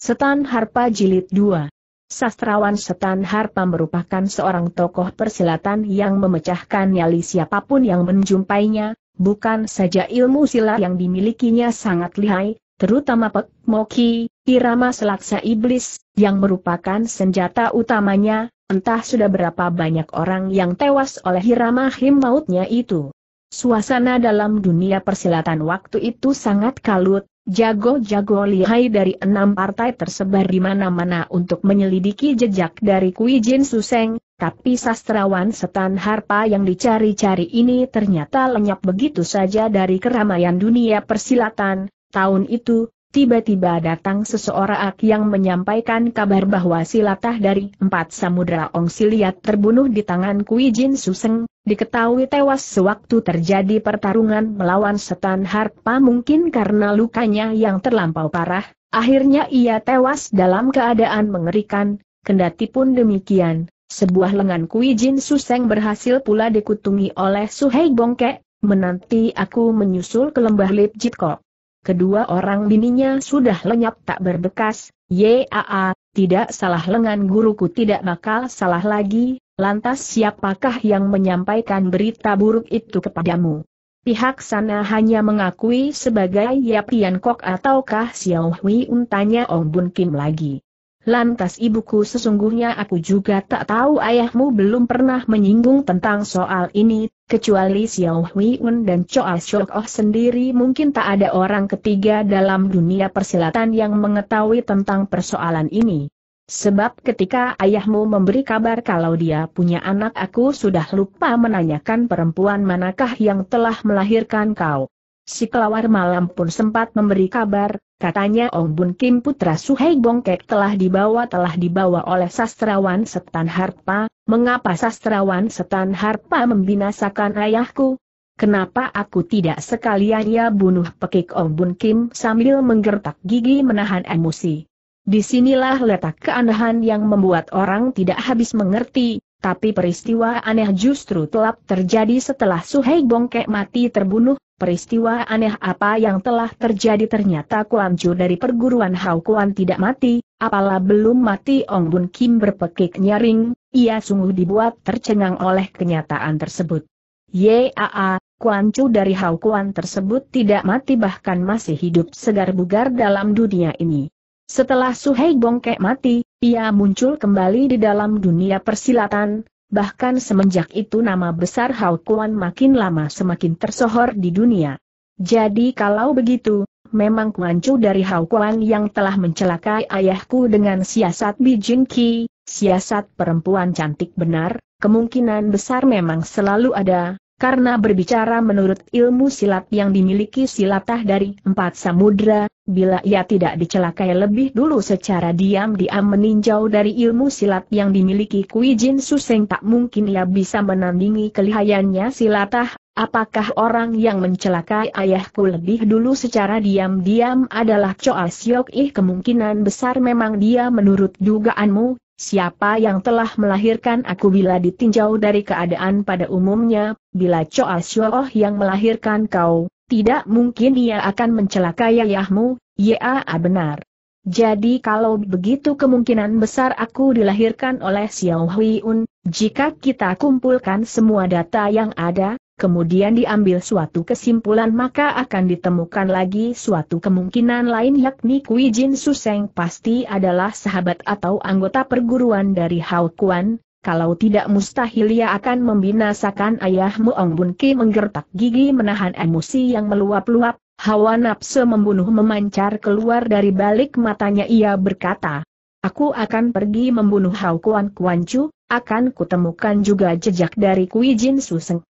Setan Harpa Jilid 2 Sastrawan Setan Harpa merupakan seorang tokoh persilatan yang memecahkan nyali siapapun yang menjumpainya, bukan saja ilmu silat yang dimilikinya sangat lihai, terutama Pek Moki, irama selaksa iblis, yang merupakan senjata utamanya, entah sudah berapa banyak orang yang tewas oleh irama him mautnya itu. Suasana dalam dunia persilatan waktu itu sangat kalut, Jago-jago lihai dari enam partai tersebar di mana-mana untuk menyelidiki jejak dari Kui Jin Suseng, tapi sastrawan setan harpa yang dicari-cari ini ternyata lenyap begitu saja dari keramaian dunia persilatan. Tahun itu, Tiba-tiba datang seseorang yang menyampaikan kabar bahwa silatah dari empat samudera Ong Siliat terbunuh di tangan Kui Jin Suseng, diketahui tewas sewaktu terjadi pertarungan melawan setan Harpa mungkin karena lukanya yang terlampau parah, akhirnya ia tewas dalam keadaan mengerikan, kendati pun demikian, sebuah lengan Kui Jin Suseng berhasil pula dikutungi oleh Suhei Bongke, menanti aku menyusul ke lembah Lip Jitkok kedua orang bininya sudah lenyap tak berbekas, yaa, tidak salah lengan guruku tidak bakal salah lagi, lantas siapakah yang menyampaikan berita buruk itu kepadamu? Pihak sana hanya mengakui sebagai Yapian Kok ataukah Xiao Hui untanya Ong Bun Kim lagi. Lantas ibuku sesungguhnya aku juga tak tahu ayahmu belum pernah menyinggung tentang soal ini, kecuali Xiao Un dan Choa Shok Oh sendiri mungkin tak ada orang ketiga dalam dunia persilatan yang mengetahui tentang persoalan ini. Sebab ketika ayahmu memberi kabar kalau dia punya anak aku sudah lupa menanyakan perempuan manakah yang telah melahirkan kau. Si kelawar malam pun sempat memberi kabar, katanya Ong oh Bun Kim putra Suhei Bongkek telah dibawa telah dibawa oleh sastrawan Setan Harpa, mengapa sastrawan Setan Harpa membinasakan ayahku? Kenapa aku tidak sekalian ya bunuh pekik Ong oh Bun Kim sambil menggertak gigi menahan emosi. Disinilah letak keanehan yang membuat orang tidak habis mengerti, tapi peristiwa aneh justru telah terjadi setelah Suhei Bongkek mati terbunuh, peristiwa aneh apa yang telah terjadi ternyata Kuan Chu dari perguruan Hao Kuan tidak mati, apalah belum mati Ong Bun Kim berpekik nyaring, ia sungguh dibuat tercengang oleh kenyataan tersebut. Yaa, Kuan Chu dari Hao Kuan tersebut tidak mati bahkan masih hidup segar bugar dalam dunia ini. Setelah Suhei Bongkek mati, ia muncul kembali di dalam dunia persilatan, Bahkan semenjak itu nama besar Hao Kuan makin lama semakin tersohor di dunia. Jadi kalau begitu, memang Kuan Chu dari Hao Kuan yang telah mencelakai ayahku dengan siasat Bijin Ki, siasat perempuan cantik benar, kemungkinan besar memang selalu ada, karena berbicara menurut ilmu silat yang dimiliki silatah dari empat samudra, bila ia tidak dicelakai lebih dulu secara diam-diam meninjau dari ilmu silat yang dimiliki Kui Jin Suseng tak mungkin ia bisa menandingi kelihayannya silatah, apakah orang yang mencelakai ayahku lebih dulu secara diam-diam adalah Choa Siok Ih kemungkinan besar memang dia menurut dugaanmu, Siapa yang telah melahirkan aku bila ditinjau dari keadaan pada umumnya, bila Choa Shuoh yang melahirkan kau, tidak mungkin ia akan mencelakai ayahmu, ya benar. Jadi kalau begitu kemungkinan besar aku dilahirkan oleh Xiao Hui jika kita kumpulkan semua data yang ada, kemudian diambil suatu kesimpulan maka akan ditemukan lagi suatu kemungkinan lain yakni Kui Jin Suseng pasti adalah sahabat atau anggota perguruan dari Hao Kuan, kalau tidak mustahil ia akan membinasakan ayahmu Ong Bun Ki menggertak gigi menahan emosi yang meluap-luap, hawa nafsu membunuh memancar keluar dari balik matanya ia berkata. Aku akan pergi membunuh Hao Kuan Kuan Chu, akan kutemukan juga jejak dari Kui Jin Suseng.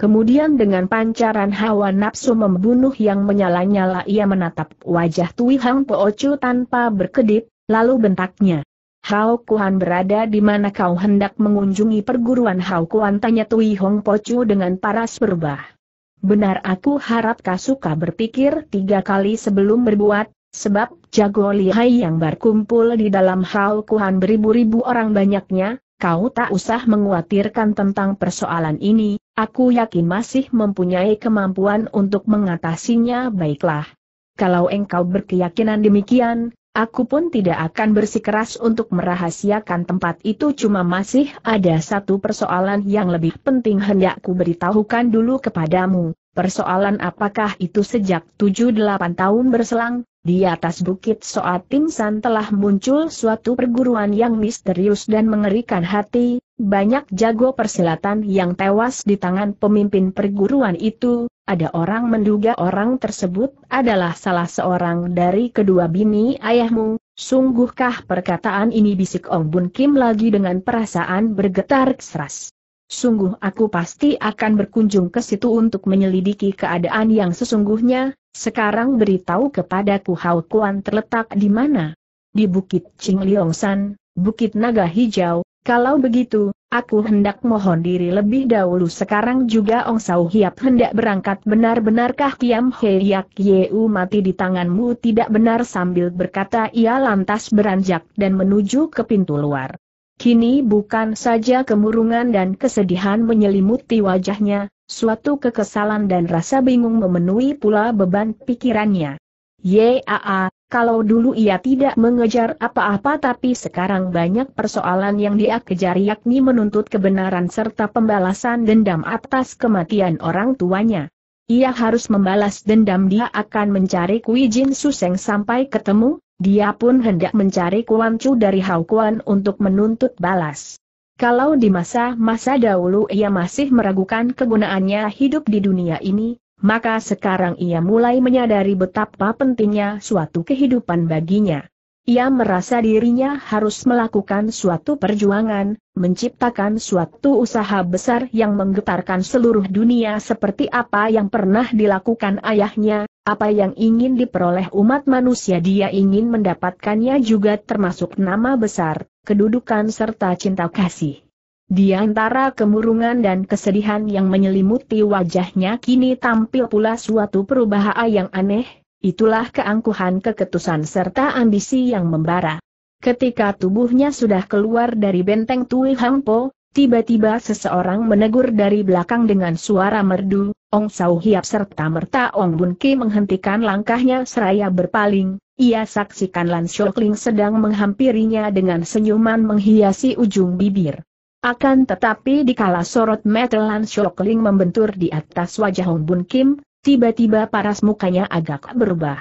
Kemudian dengan pancaran hawa nafsu membunuh yang menyala-nyala ia menatap wajah Tui Hang Po Chu tanpa berkedip, lalu bentaknya. Hao Kuan berada di mana kau hendak mengunjungi perguruan Hao Kuan tanya Tui Hong Po Chu dengan paras berubah. Benar aku harap suka berpikir tiga kali sebelum berbuat, sebab jago lihai yang berkumpul di dalam Hao Kuan beribu-ribu orang banyaknya, Kau tak usah menguatirkan tentang persoalan ini, aku yakin masih mempunyai kemampuan untuk mengatasinya baiklah. Kalau engkau berkeyakinan demikian, aku pun tidak akan bersikeras untuk merahasiakan tempat itu cuma masih ada satu persoalan yang lebih penting hendakku beritahukan dulu kepadamu. Persoalan apakah itu sejak 7-8 tahun berselang, di atas bukit Soat Pingsan telah muncul suatu perguruan yang misterius dan mengerikan hati, banyak jago persilatan yang tewas di tangan pemimpin perguruan itu, ada orang menduga orang tersebut adalah salah seorang dari kedua bini ayahmu, sungguhkah perkataan ini bisik Ong Bun Kim lagi dengan perasaan bergetar keras. Sungguh aku pasti akan berkunjung ke situ untuk menyelidiki keadaan yang sesungguhnya, sekarang beritahu kepadaku hau Kuan terletak di mana? Di Bukit Ching Liongsan, Bukit Naga Hijau, kalau begitu, aku hendak mohon diri lebih dahulu sekarang juga Ong Sau Hiap hendak berangkat benar-benarkah Kiam He Yak Yeu mati di tanganmu tidak benar sambil berkata ia lantas beranjak dan menuju ke pintu luar. Kini bukan saja kemurungan dan kesedihan menyelimuti wajahnya, suatu kekesalan dan rasa bingung memenuhi pula beban pikirannya. Yaa, kalau dulu ia tidak mengejar apa-apa tapi sekarang banyak persoalan yang dia kejar yakni menuntut kebenaran serta pembalasan dendam atas kematian orang tuanya. Ia harus membalas dendam dia akan mencari Kui Jin Suseng sampai ketemu, dia pun hendak mencari Kuan Chu dari Hao Kuan untuk menuntut balas. Kalau di masa-masa dahulu ia masih meragukan kegunaannya hidup di dunia ini, maka sekarang ia mulai menyadari betapa pentingnya suatu kehidupan baginya. Ia merasa dirinya harus melakukan suatu perjuangan, menciptakan suatu usaha besar yang menggetarkan seluruh dunia seperti apa yang pernah dilakukan ayahnya, apa yang ingin diperoleh umat manusia dia ingin mendapatkannya juga termasuk nama besar, kedudukan serta cinta kasih. Di antara kemurungan dan kesedihan yang menyelimuti wajahnya kini tampil pula suatu perubahan yang aneh, itulah keangkuhan keketusan serta ambisi yang membara. Ketika tubuhnya sudah keluar dari benteng Tui Hang Tiba-tiba seseorang menegur dari belakang dengan suara merdu, Ong Sau Hiap serta merta Ong Bun Ki menghentikan langkahnya seraya berpaling, ia saksikan Lan Shokling sedang menghampirinya dengan senyuman menghiasi ujung bibir. Akan tetapi dikala sorot mata Lan Shokling membentur di atas wajah Ong Bun Kim, tiba-tiba paras mukanya agak berubah.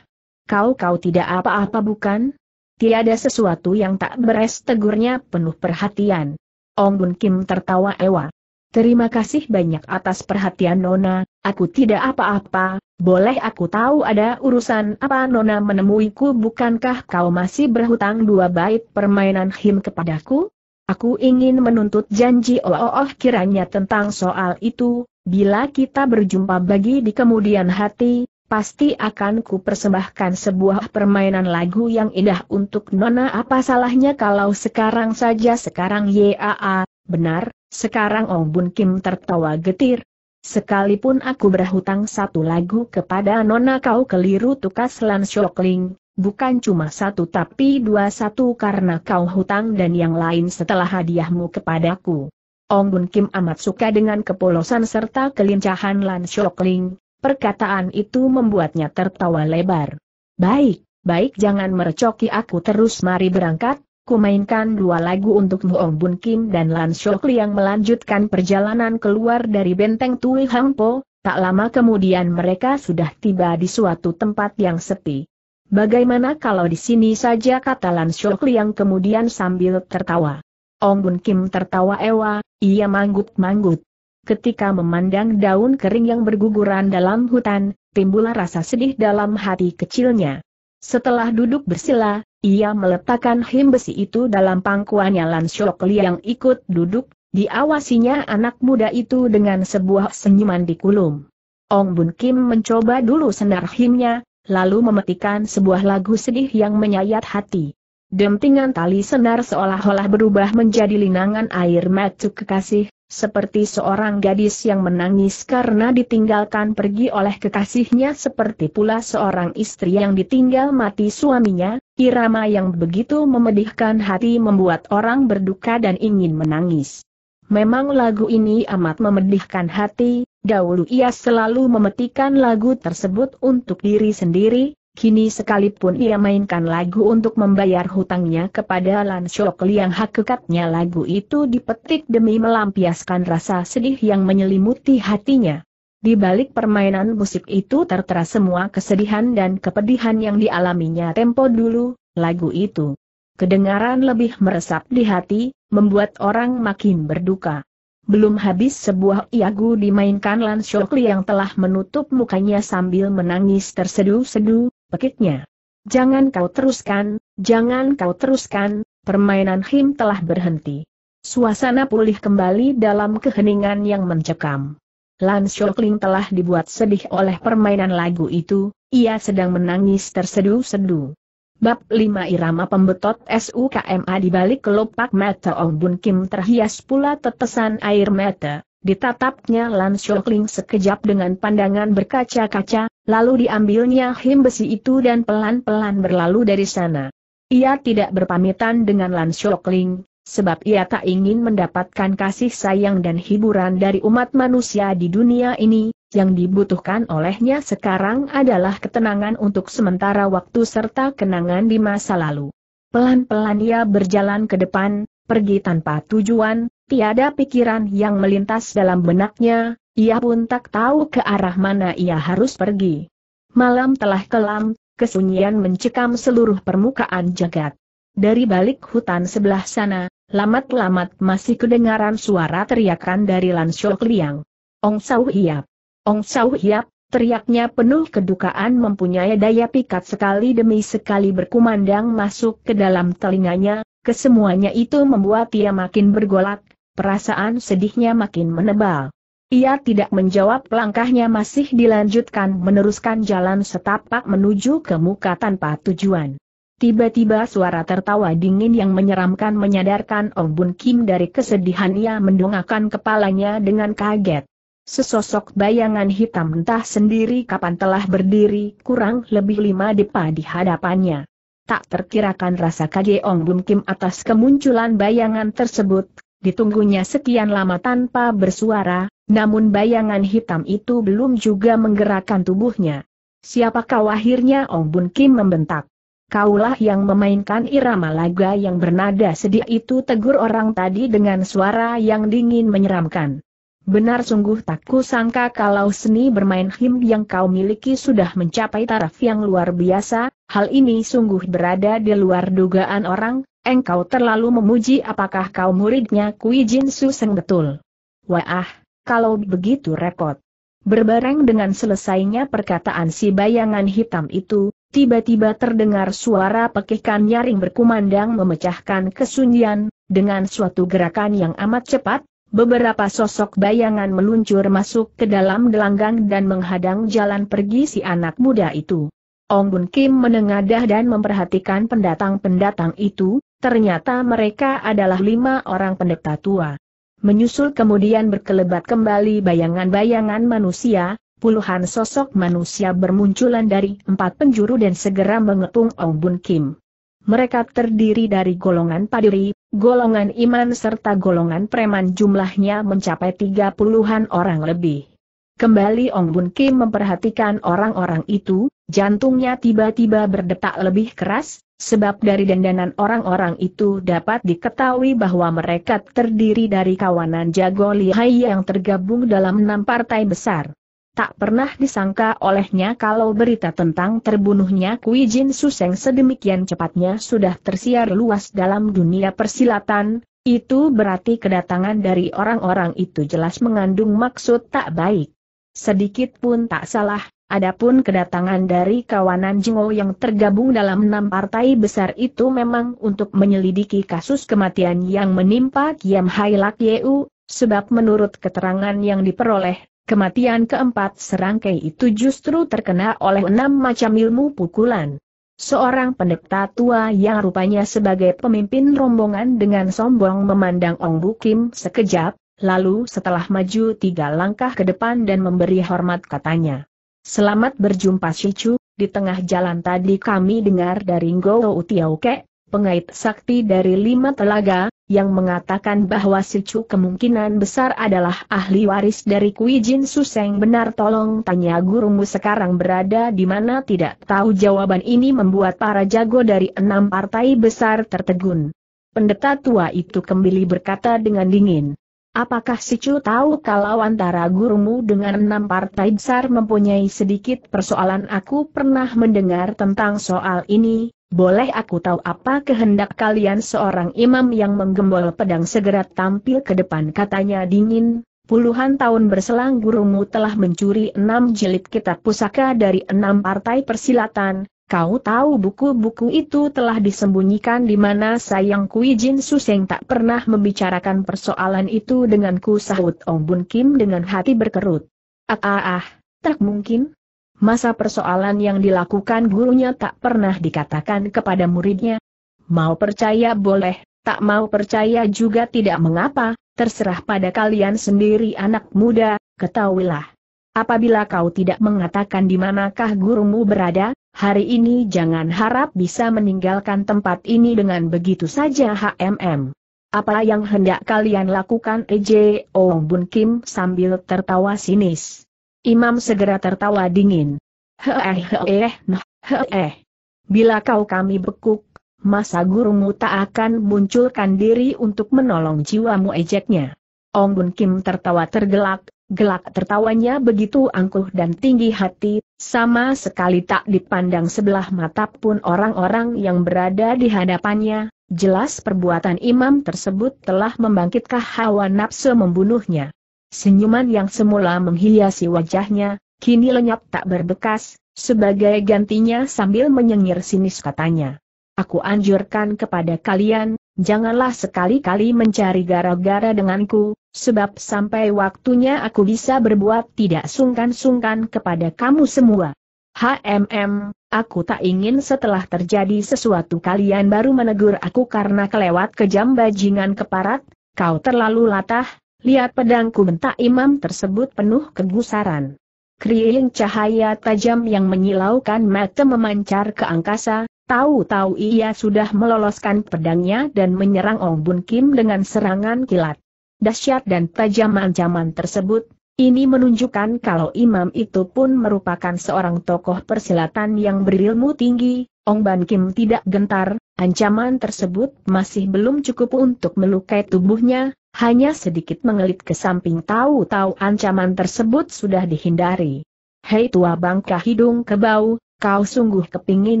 Kau-kau tidak apa-apa bukan? Tiada sesuatu yang tak beres tegurnya penuh perhatian. Ong Bun Kim tertawa ewa. Terima kasih banyak atas perhatian Nona, aku tidak apa-apa, boleh aku tahu ada urusan apa Nona menemuiku bukankah kau masih berhutang dua bait permainan him kepadaku? Aku ingin menuntut janji oh, oh, oh kiranya tentang soal itu, bila kita berjumpa bagi di kemudian hati, pasti akan ku persembahkan sebuah permainan lagu yang indah untuk Nona apa salahnya kalau sekarang saja sekarang YAA, benar, sekarang Ong Bun Kim tertawa getir. Sekalipun aku berhutang satu lagu kepada Nona kau keliru tukas Lan Shokling, bukan cuma satu tapi dua satu karena kau hutang dan yang lain setelah hadiahmu kepadaku. Ong Bun Kim amat suka dengan kepolosan serta kelincahan Lan Shokling, Perkataan itu membuatnya tertawa lebar. Baik, baik jangan merecoki aku terus mari berangkat, kumainkan dua lagu untuk Muong Bun Kim dan Lan Shok yang melanjutkan perjalanan keluar dari benteng Tui Hang Po, tak lama kemudian mereka sudah tiba di suatu tempat yang sepi. Bagaimana kalau di sini saja kata Lan Shok yang kemudian sambil tertawa. Ong Bun Kim tertawa ewa, ia manggut-manggut. Ketika memandang daun kering yang berguguran dalam hutan, timbullah rasa sedih dalam hati kecilnya. Setelah duduk bersila, ia meletakkan him besi itu dalam pangkuannya Lan Shokli yang ikut duduk, diawasinya anak muda itu dengan sebuah senyuman di kulum. Ong Bun Kim mencoba dulu senar himnya, lalu memetikan sebuah lagu sedih yang menyayat hati. Dentingan tali senar seolah-olah berubah menjadi linangan air mata kekasih, seperti seorang gadis yang menangis karena ditinggalkan pergi oleh kekasihnya seperti pula seorang istri yang ditinggal mati suaminya, irama yang begitu memedihkan hati membuat orang berduka dan ingin menangis. Memang lagu ini amat memedihkan hati, dahulu ia selalu memetikan lagu tersebut untuk diri sendiri, Kini sekalipun ia mainkan lagu untuk membayar hutangnya kepada Lan Shok Liang hakikatnya lagu itu dipetik demi melampiaskan rasa sedih yang menyelimuti hatinya. Di balik permainan musik itu tertera semua kesedihan dan kepedihan yang dialaminya tempo dulu, lagu itu. Kedengaran lebih meresap di hati, membuat orang makin berduka. Belum habis sebuah iagu dimainkan Lan Shok yang telah menutup mukanya sambil menangis tersedu-sedu, Pekitnya, Jangan kau teruskan, jangan kau teruskan, permainan Him telah berhenti. Suasana pulih kembali dalam keheningan yang mencekam. Lan Shokling telah dibuat sedih oleh permainan lagu itu, ia sedang menangis tersedu-sedu. Bab 5 Irama pembetot SUKMA di balik kelopak mata Ong Bun Kim terhias pula tetesan air mata. Ditatapnya Lan Shokling sekejap dengan pandangan berkaca-kaca, lalu diambilnya him besi itu dan pelan-pelan berlalu dari sana. Ia tidak berpamitan dengan Lan Shokling, sebab ia tak ingin mendapatkan kasih sayang dan hiburan dari umat manusia di dunia ini, yang dibutuhkan olehnya sekarang adalah ketenangan untuk sementara waktu serta kenangan di masa lalu. Pelan-pelan ia berjalan ke depan, pergi tanpa tujuan, tiada pikiran yang melintas dalam benaknya, ia pun tak tahu ke arah mana ia harus pergi. Malam telah kelam, kesunyian mencekam seluruh permukaan jagat. Dari balik hutan sebelah sana, lamat-lamat masih kedengaran suara teriakan dari Lan Shok Liang. Ong Sau Hiap. Ong Sau Hiap, teriaknya penuh kedukaan mempunyai daya pikat sekali demi sekali berkumandang masuk ke dalam telinganya, Kesemuanya itu membuat ia makin bergolak, perasaan sedihnya makin menebal. Ia tidak menjawab langkahnya masih dilanjutkan meneruskan jalan setapak menuju ke muka tanpa tujuan. Tiba-tiba suara tertawa dingin yang menyeramkan menyadarkan Ong Bun Kim dari kesedihan ia mendongakkan kepalanya dengan kaget. Sesosok bayangan hitam entah sendiri kapan telah berdiri kurang lebih lima depa di hadapannya. Tak terkirakan rasa kageong Bum Kim atas kemunculan bayangan tersebut, ditunggunya sekian lama tanpa bersuara, namun bayangan hitam itu belum juga menggerakkan tubuhnya. Siapa kau akhirnya Ong Bun Kim membentak. Kaulah yang memainkan irama laga yang bernada sedih itu tegur orang tadi dengan suara yang dingin menyeramkan. Benar sungguh tak kusangka kalau seni bermain him yang kau miliki sudah mencapai taraf yang luar biasa, Hal ini sungguh berada di luar dugaan orang, engkau terlalu memuji apakah kau muridnya Kui Jin Su Seng betul. Wah, kalau begitu repot. Berbareng dengan selesainya perkataan si bayangan hitam itu, tiba-tiba terdengar suara pekikan nyaring berkumandang memecahkan kesunyian, dengan suatu gerakan yang amat cepat, beberapa sosok bayangan meluncur masuk ke dalam gelanggang dan menghadang jalan pergi si anak muda itu. Ong Bun Kim menengadah dan memperhatikan pendatang-pendatang itu, ternyata mereka adalah lima orang pendeta tua. Menyusul kemudian berkelebat kembali bayangan-bayangan manusia, puluhan sosok manusia bermunculan dari empat penjuru dan segera mengepung Ong Bun Kim. Mereka terdiri dari golongan padiri, golongan iman serta golongan preman jumlahnya mencapai tiga puluhan orang lebih. Kembali Ong Bun Kim memperhatikan orang-orang itu, Jantungnya tiba-tiba berdetak lebih keras, sebab dari dandanan orang-orang itu dapat diketahui bahwa mereka terdiri dari kawanan jago lihai yang tergabung dalam enam partai besar. Tak pernah disangka olehnya kalau berita tentang terbunuhnya Kui Jin Suseng sedemikian cepatnya sudah tersiar luas dalam dunia persilatan, itu berarti kedatangan dari orang-orang itu jelas mengandung maksud tak baik. Sedikit pun tak salah, Adapun kedatangan dari kawanan Jingo yang tergabung dalam enam partai besar itu memang untuk menyelidiki kasus kematian yang menimpa Kiam Lak Yeu, sebab menurut keterangan yang diperoleh, kematian keempat serangkai itu justru terkena oleh enam macam ilmu pukulan. Seorang pendeta tua yang rupanya sebagai pemimpin rombongan dengan sombong memandang Ong Bukim sekejap, lalu setelah maju tiga langkah ke depan dan memberi hormat katanya. Selamat berjumpa Shichu, di tengah jalan tadi kami dengar dari Ngou Utiauke, pengait sakti dari lima telaga, yang mengatakan bahwa Shichu kemungkinan besar adalah ahli waris dari Kui Jin Suseng benar tolong tanya gurumu sekarang berada di mana tidak tahu jawaban ini membuat para jago dari enam partai besar tertegun. Pendeta tua itu kembali berkata dengan dingin. Apakah si Chu tahu kalau antara gurumu dengan enam partai besar mempunyai sedikit persoalan aku pernah mendengar tentang soal ini, boleh aku tahu apa kehendak kalian seorang imam yang menggembol pedang segera tampil ke depan katanya dingin, puluhan tahun berselang gurumu telah mencuri enam jilid kitab pusaka dari enam partai persilatan, Kau tahu buku-buku itu telah disembunyikan di mana sayang Kui Jin Suseng tak pernah membicarakan persoalan itu denganku sahut Ong Bun Kim dengan hati berkerut. Ah ah ah, tak mungkin. Masa persoalan yang dilakukan gurunya tak pernah dikatakan kepada muridnya. Mau percaya boleh, tak mau percaya juga tidak mengapa, terserah pada kalian sendiri anak muda, ketahuilah. Apabila kau tidak mengatakan di manakah gurumu berada, hari ini jangan harap bisa meninggalkan tempat ini dengan begitu saja HMM. Apa yang hendak kalian lakukan EJ Ong Bun Kim sambil tertawa sinis. Imam segera tertawa dingin. Heeh heeh nah heeh. Bila kau kami bekuk, masa gurumu tak akan munculkan diri untuk menolong jiwamu ejeknya. Ong Bun Kim tertawa tergelak, gelak tertawanya begitu angkuh dan tinggi hati, sama sekali tak dipandang sebelah mata pun orang-orang yang berada di hadapannya, jelas perbuatan imam tersebut telah membangkitkan hawa nafsu membunuhnya. Senyuman yang semula menghiasi wajahnya, kini lenyap tak berbekas, sebagai gantinya sambil menyengir sinis katanya. Aku anjurkan kepada kalian, janganlah sekali-kali mencari gara-gara denganku, sebab sampai waktunya aku bisa berbuat tidak sungkan-sungkan kepada kamu semua. HMM, aku tak ingin setelah terjadi sesuatu kalian baru menegur aku karena kelewat kejam bajingan keparat, kau terlalu latah, lihat pedangku bentak imam tersebut penuh kegusaran. Kriing cahaya tajam yang menyilaukan mata memancar ke angkasa, Tahu-tahu ia sudah meloloskan pedangnya dan menyerang Ong Bun Kim dengan serangan kilat. Dahsyat dan tajam ancaman tersebut, ini menunjukkan kalau imam itu pun merupakan seorang tokoh persilatan yang berilmu tinggi, Ong Ban Kim tidak gentar, ancaman tersebut masih belum cukup untuk melukai tubuhnya, hanya sedikit mengelit ke samping tahu-tahu ancaman tersebut sudah dihindari. Hei tua bangka hidung kebau, Kau sungguh kepingin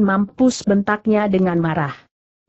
mampus bentaknya dengan marah.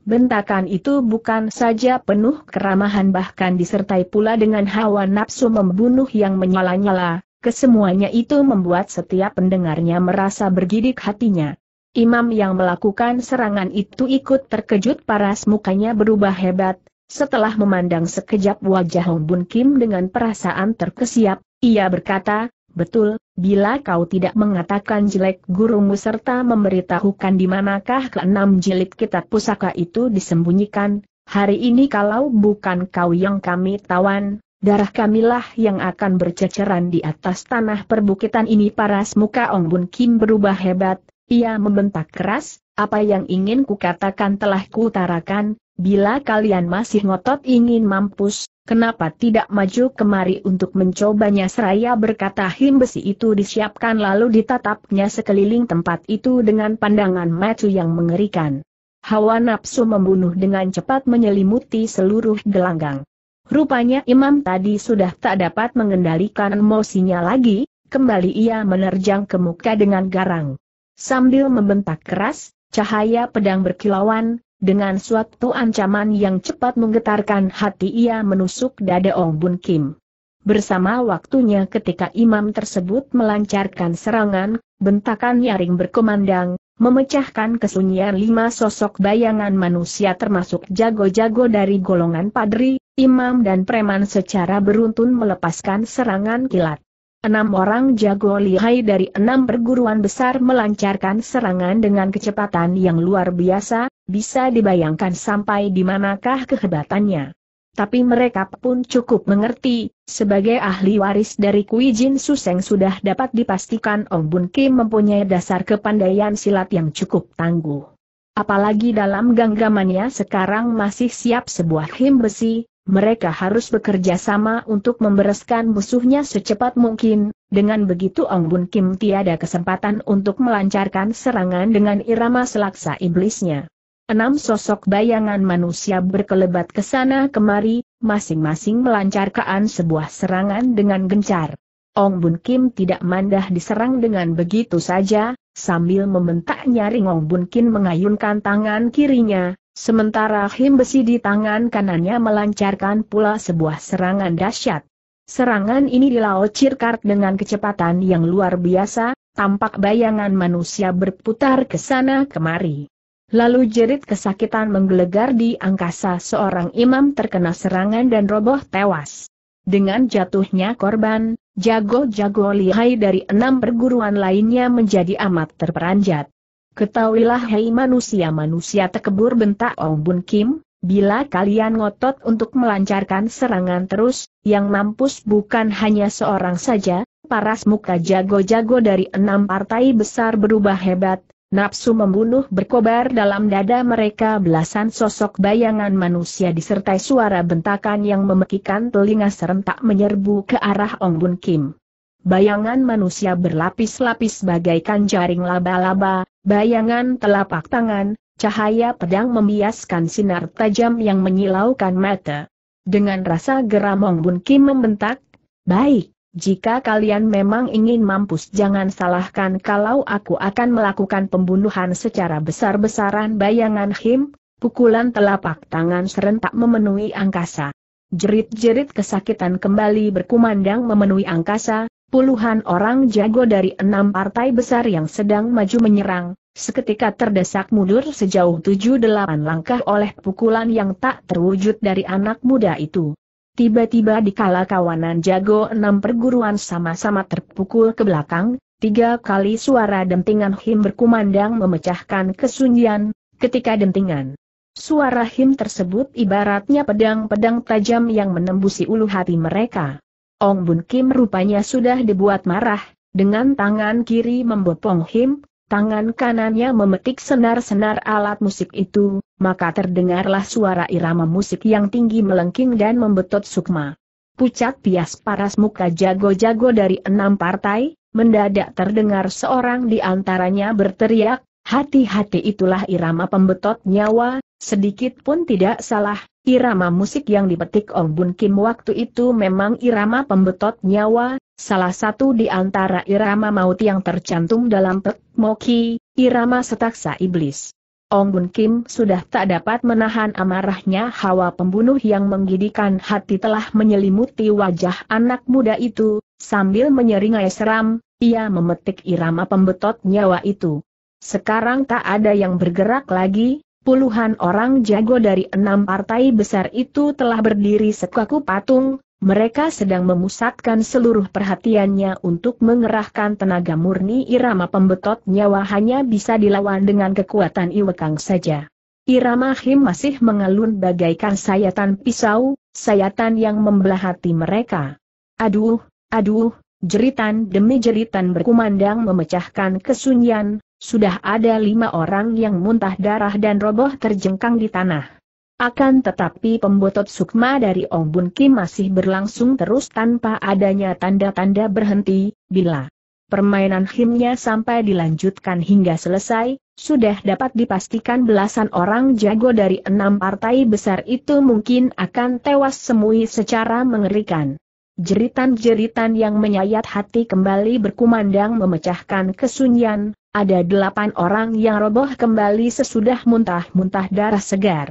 Bentakan itu bukan saja penuh keramahan bahkan disertai pula dengan hawa nafsu membunuh yang menyala-nyala, kesemuanya itu membuat setiap pendengarnya merasa bergidik hatinya. Imam yang melakukan serangan itu ikut terkejut paras mukanya berubah hebat, setelah memandang sekejap wajah Hong Bun Kim dengan perasaan terkesiap, ia berkata, Betul, bila kau tidak mengatakan jelek gurumu serta memberitahukan di manakah keenam jilid kitab pusaka itu disembunyikan, hari ini kalau bukan kau yang kami tawan, darah kamilah yang akan berceceran di atas tanah perbukitan ini paras muka Ong Bun Kim berubah hebat, ia membentak keras, apa yang ingin kukatakan telah kutarakan, bila kalian masih ngotot ingin mampus, Kenapa tidak maju kemari untuk mencobanya seraya berkata him besi itu disiapkan lalu ditatapnya sekeliling tempat itu dengan pandangan macu yang mengerikan. Hawa nafsu membunuh dengan cepat menyelimuti seluruh gelanggang. Rupanya imam tadi sudah tak dapat mengendalikan emosinya lagi, kembali ia menerjang ke muka dengan garang. Sambil membentak keras, cahaya pedang berkilauan, dengan suatu ancaman yang cepat menggetarkan hati ia menusuk dada Ong Bun Kim. Bersama waktunya ketika imam tersebut melancarkan serangan, bentakan nyaring berkumandang, memecahkan kesunyian lima sosok bayangan manusia termasuk jago-jago dari golongan padri, imam dan preman secara beruntun melepaskan serangan kilat. Enam orang jago lihai dari enam perguruan besar melancarkan serangan dengan kecepatan yang luar biasa, bisa dibayangkan sampai di manakah kehebatannya. Tapi mereka pun cukup mengerti, sebagai ahli waris dari Kui Jin Suseng sudah dapat dipastikan Ong Bun Kim mempunyai dasar kepandaian silat yang cukup tangguh. Apalagi dalam genggamannya sekarang masih siap sebuah him besi, mereka harus bekerja sama untuk membereskan musuhnya secepat mungkin, dengan begitu Ong Bun Kim tiada kesempatan untuk melancarkan serangan dengan irama selaksa iblisnya. Enam sosok bayangan manusia berkelebat ke sana kemari, masing-masing melancarkan sebuah serangan dengan gencar. Ong Bun Kim tidak mandah diserang dengan begitu saja, sambil membentak nyaring Ong Bun Kim mengayunkan tangan kirinya, sementara Him Besi di tangan kanannya melancarkan pula sebuah serangan dahsyat. Serangan ini cirkar dengan kecepatan yang luar biasa, tampak bayangan manusia berputar ke sana kemari. Lalu jerit kesakitan menggelegar di angkasa seorang imam terkena serangan dan roboh tewas. Dengan jatuhnya korban, jago-jago lihai dari enam perguruan lainnya menjadi amat terperanjat. Ketahuilah hei manusia-manusia tekebur bentak Ong Bun Kim, bila kalian ngotot untuk melancarkan serangan terus, yang mampus bukan hanya seorang saja, paras muka jago-jago dari enam partai besar berubah hebat, Nafsu membunuh berkobar dalam dada mereka belasan sosok bayangan manusia disertai suara bentakan yang memekikan telinga serentak menyerbu ke arah Ong Bun Kim. Bayangan manusia berlapis-lapis bagaikan jaring laba-laba, bayangan telapak tangan, cahaya pedang membiaskan sinar tajam yang menyilaukan mata. Dengan rasa geram Ong Bun Kim membentak, Baik, jika kalian memang ingin mampus jangan salahkan kalau aku akan melakukan pembunuhan secara besar-besaran bayangan Him, pukulan telapak tangan serentak memenuhi angkasa. Jerit-jerit kesakitan kembali berkumandang memenuhi angkasa, puluhan orang jago dari enam partai besar yang sedang maju menyerang, seketika terdesak mundur sejauh tujuh delapan langkah oleh pukulan yang tak terwujud dari anak muda itu. Tiba-tiba di kala kawanan jago enam perguruan sama-sama terpukul ke belakang, tiga kali suara dentingan him berkumandang memecahkan kesunyian, ketika dentingan. Suara him tersebut ibaratnya pedang-pedang tajam yang menembusi ulu hati mereka. Ong Bun Kim rupanya sudah dibuat marah, dengan tangan kiri membopong him, tangan kanannya memetik senar-senar alat musik itu, maka terdengarlah suara irama musik yang tinggi melengking dan membetot sukma. Pucat pias paras muka jago-jago dari enam partai, mendadak terdengar seorang di antaranya berteriak, hati-hati itulah irama pembetot nyawa, sedikit pun tidak salah, irama musik yang dipetik Ong Bun Kim waktu itu memang irama pembetot nyawa, salah satu di antara irama maut yang tercantum dalam Pek Moki, irama setaksa iblis. Ong Bun Kim sudah tak dapat menahan amarahnya hawa pembunuh yang menggidikan hati telah menyelimuti wajah anak muda itu, sambil menyeringai seram, ia memetik irama pembetot nyawa itu. Sekarang tak ada yang bergerak lagi, puluhan orang jago dari enam partai besar itu telah berdiri sekaku patung, mereka sedang memusatkan seluruh perhatiannya untuk mengerahkan tenaga murni irama pembetot nyawa hanya bisa dilawan dengan kekuatan iwekang saja. Irama Him masih mengalun bagaikan sayatan pisau, sayatan yang membelah hati mereka. Aduh, aduh, jeritan demi jeritan berkumandang memecahkan kesunyian, sudah ada lima orang yang muntah darah dan roboh terjengkang di tanah. Akan tetapi pembotot sukma dari Ong Bun Kim masih berlangsung terus tanpa adanya tanda-tanda berhenti, bila permainan himnya sampai dilanjutkan hingga selesai, sudah dapat dipastikan belasan orang jago dari enam partai besar itu mungkin akan tewas semui secara mengerikan. Jeritan-jeritan yang menyayat hati kembali berkumandang memecahkan kesunyian, ada delapan orang yang roboh kembali sesudah muntah-muntah darah segar.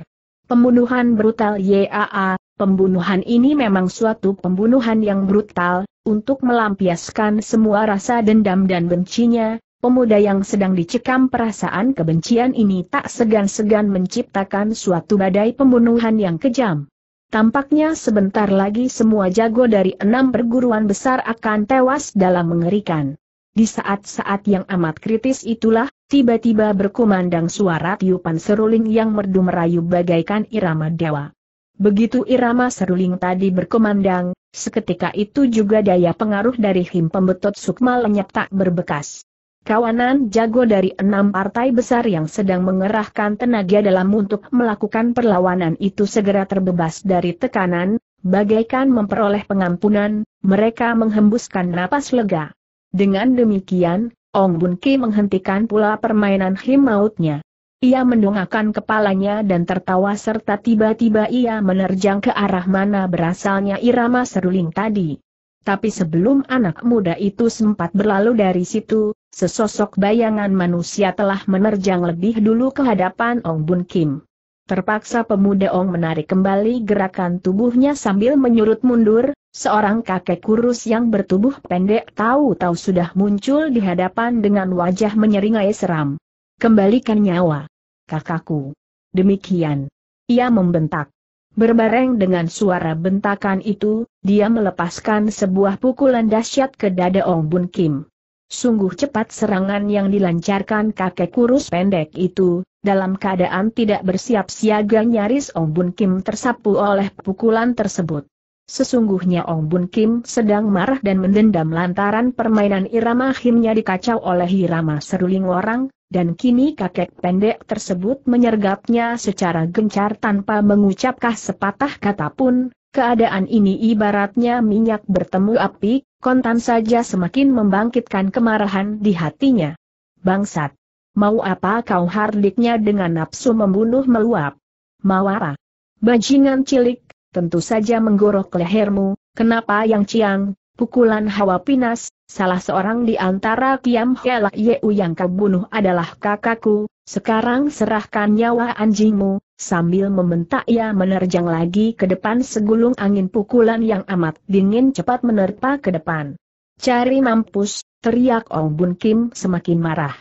Pembunuhan brutal YAA, pembunuhan ini memang suatu pembunuhan yang brutal, untuk melampiaskan semua rasa dendam dan bencinya, pemuda yang sedang dicekam perasaan kebencian ini tak segan-segan menciptakan suatu badai pembunuhan yang kejam. Tampaknya sebentar lagi semua jago dari enam perguruan besar akan tewas dalam mengerikan. Di saat-saat yang amat kritis itulah, tiba-tiba berkumandang suara tiupan seruling yang merdu merayu bagaikan irama dewa. Begitu irama seruling tadi berkumandang, seketika itu juga daya pengaruh dari him pembetot sukma lenyap tak berbekas. Kawanan jago dari enam partai besar yang sedang mengerahkan tenaga dalam untuk melakukan perlawanan itu segera terbebas dari tekanan, bagaikan memperoleh pengampunan, mereka menghembuskan napas lega. Dengan demikian, Ong Bun Ki menghentikan pula permainan himautnya. Ia mendongakkan kepalanya dan tertawa serta tiba-tiba ia menerjang ke arah mana berasalnya irama seruling tadi. Tapi sebelum anak muda itu sempat berlalu dari situ, sesosok bayangan manusia telah menerjang lebih dulu ke hadapan Ong Bun Kim. Terpaksa pemuda Ong menarik kembali gerakan tubuhnya sambil menyurut mundur, Seorang kakek kurus yang bertubuh pendek tahu-tahu sudah muncul di hadapan dengan wajah menyeringai seram. Kembalikan nyawa. Kakakku. Demikian. Ia membentak. Berbareng dengan suara bentakan itu, dia melepaskan sebuah pukulan dahsyat ke dada Ong Bun Kim. Sungguh cepat serangan yang dilancarkan kakek kurus pendek itu, dalam keadaan tidak bersiap siaga nyaris Ong Bun Kim tersapu oleh pukulan tersebut. Sesungguhnya Ong Bun Kim sedang marah dan mendendam lantaran permainan irama himnya dikacau oleh irama seruling orang, dan kini kakek pendek tersebut menyergapnya secara gencar tanpa mengucapkah sepatah kata pun, keadaan ini ibaratnya minyak bertemu api, kontan saja semakin membangkitkan kemarahan di hatinya. Bangsat! Mau apa kau hardiknya dengan nafsu membunuh meluap? Mawara! Bajingan cilik, tentu saja menggorok lehermu, kenapa yang ciang, pukulan hawa pinas, salah seorang di antara Kiam Hela Yeu yang kau bunuh adalah kakakku, sekarang serahkan nyawa anjingmu, sambil membentak ia menerjang lagi ke depan segulung angin pukulan yang amat dingin cepat menerpa ke depan. Cari mampus, teriak Ong Bun Kim semakin marah.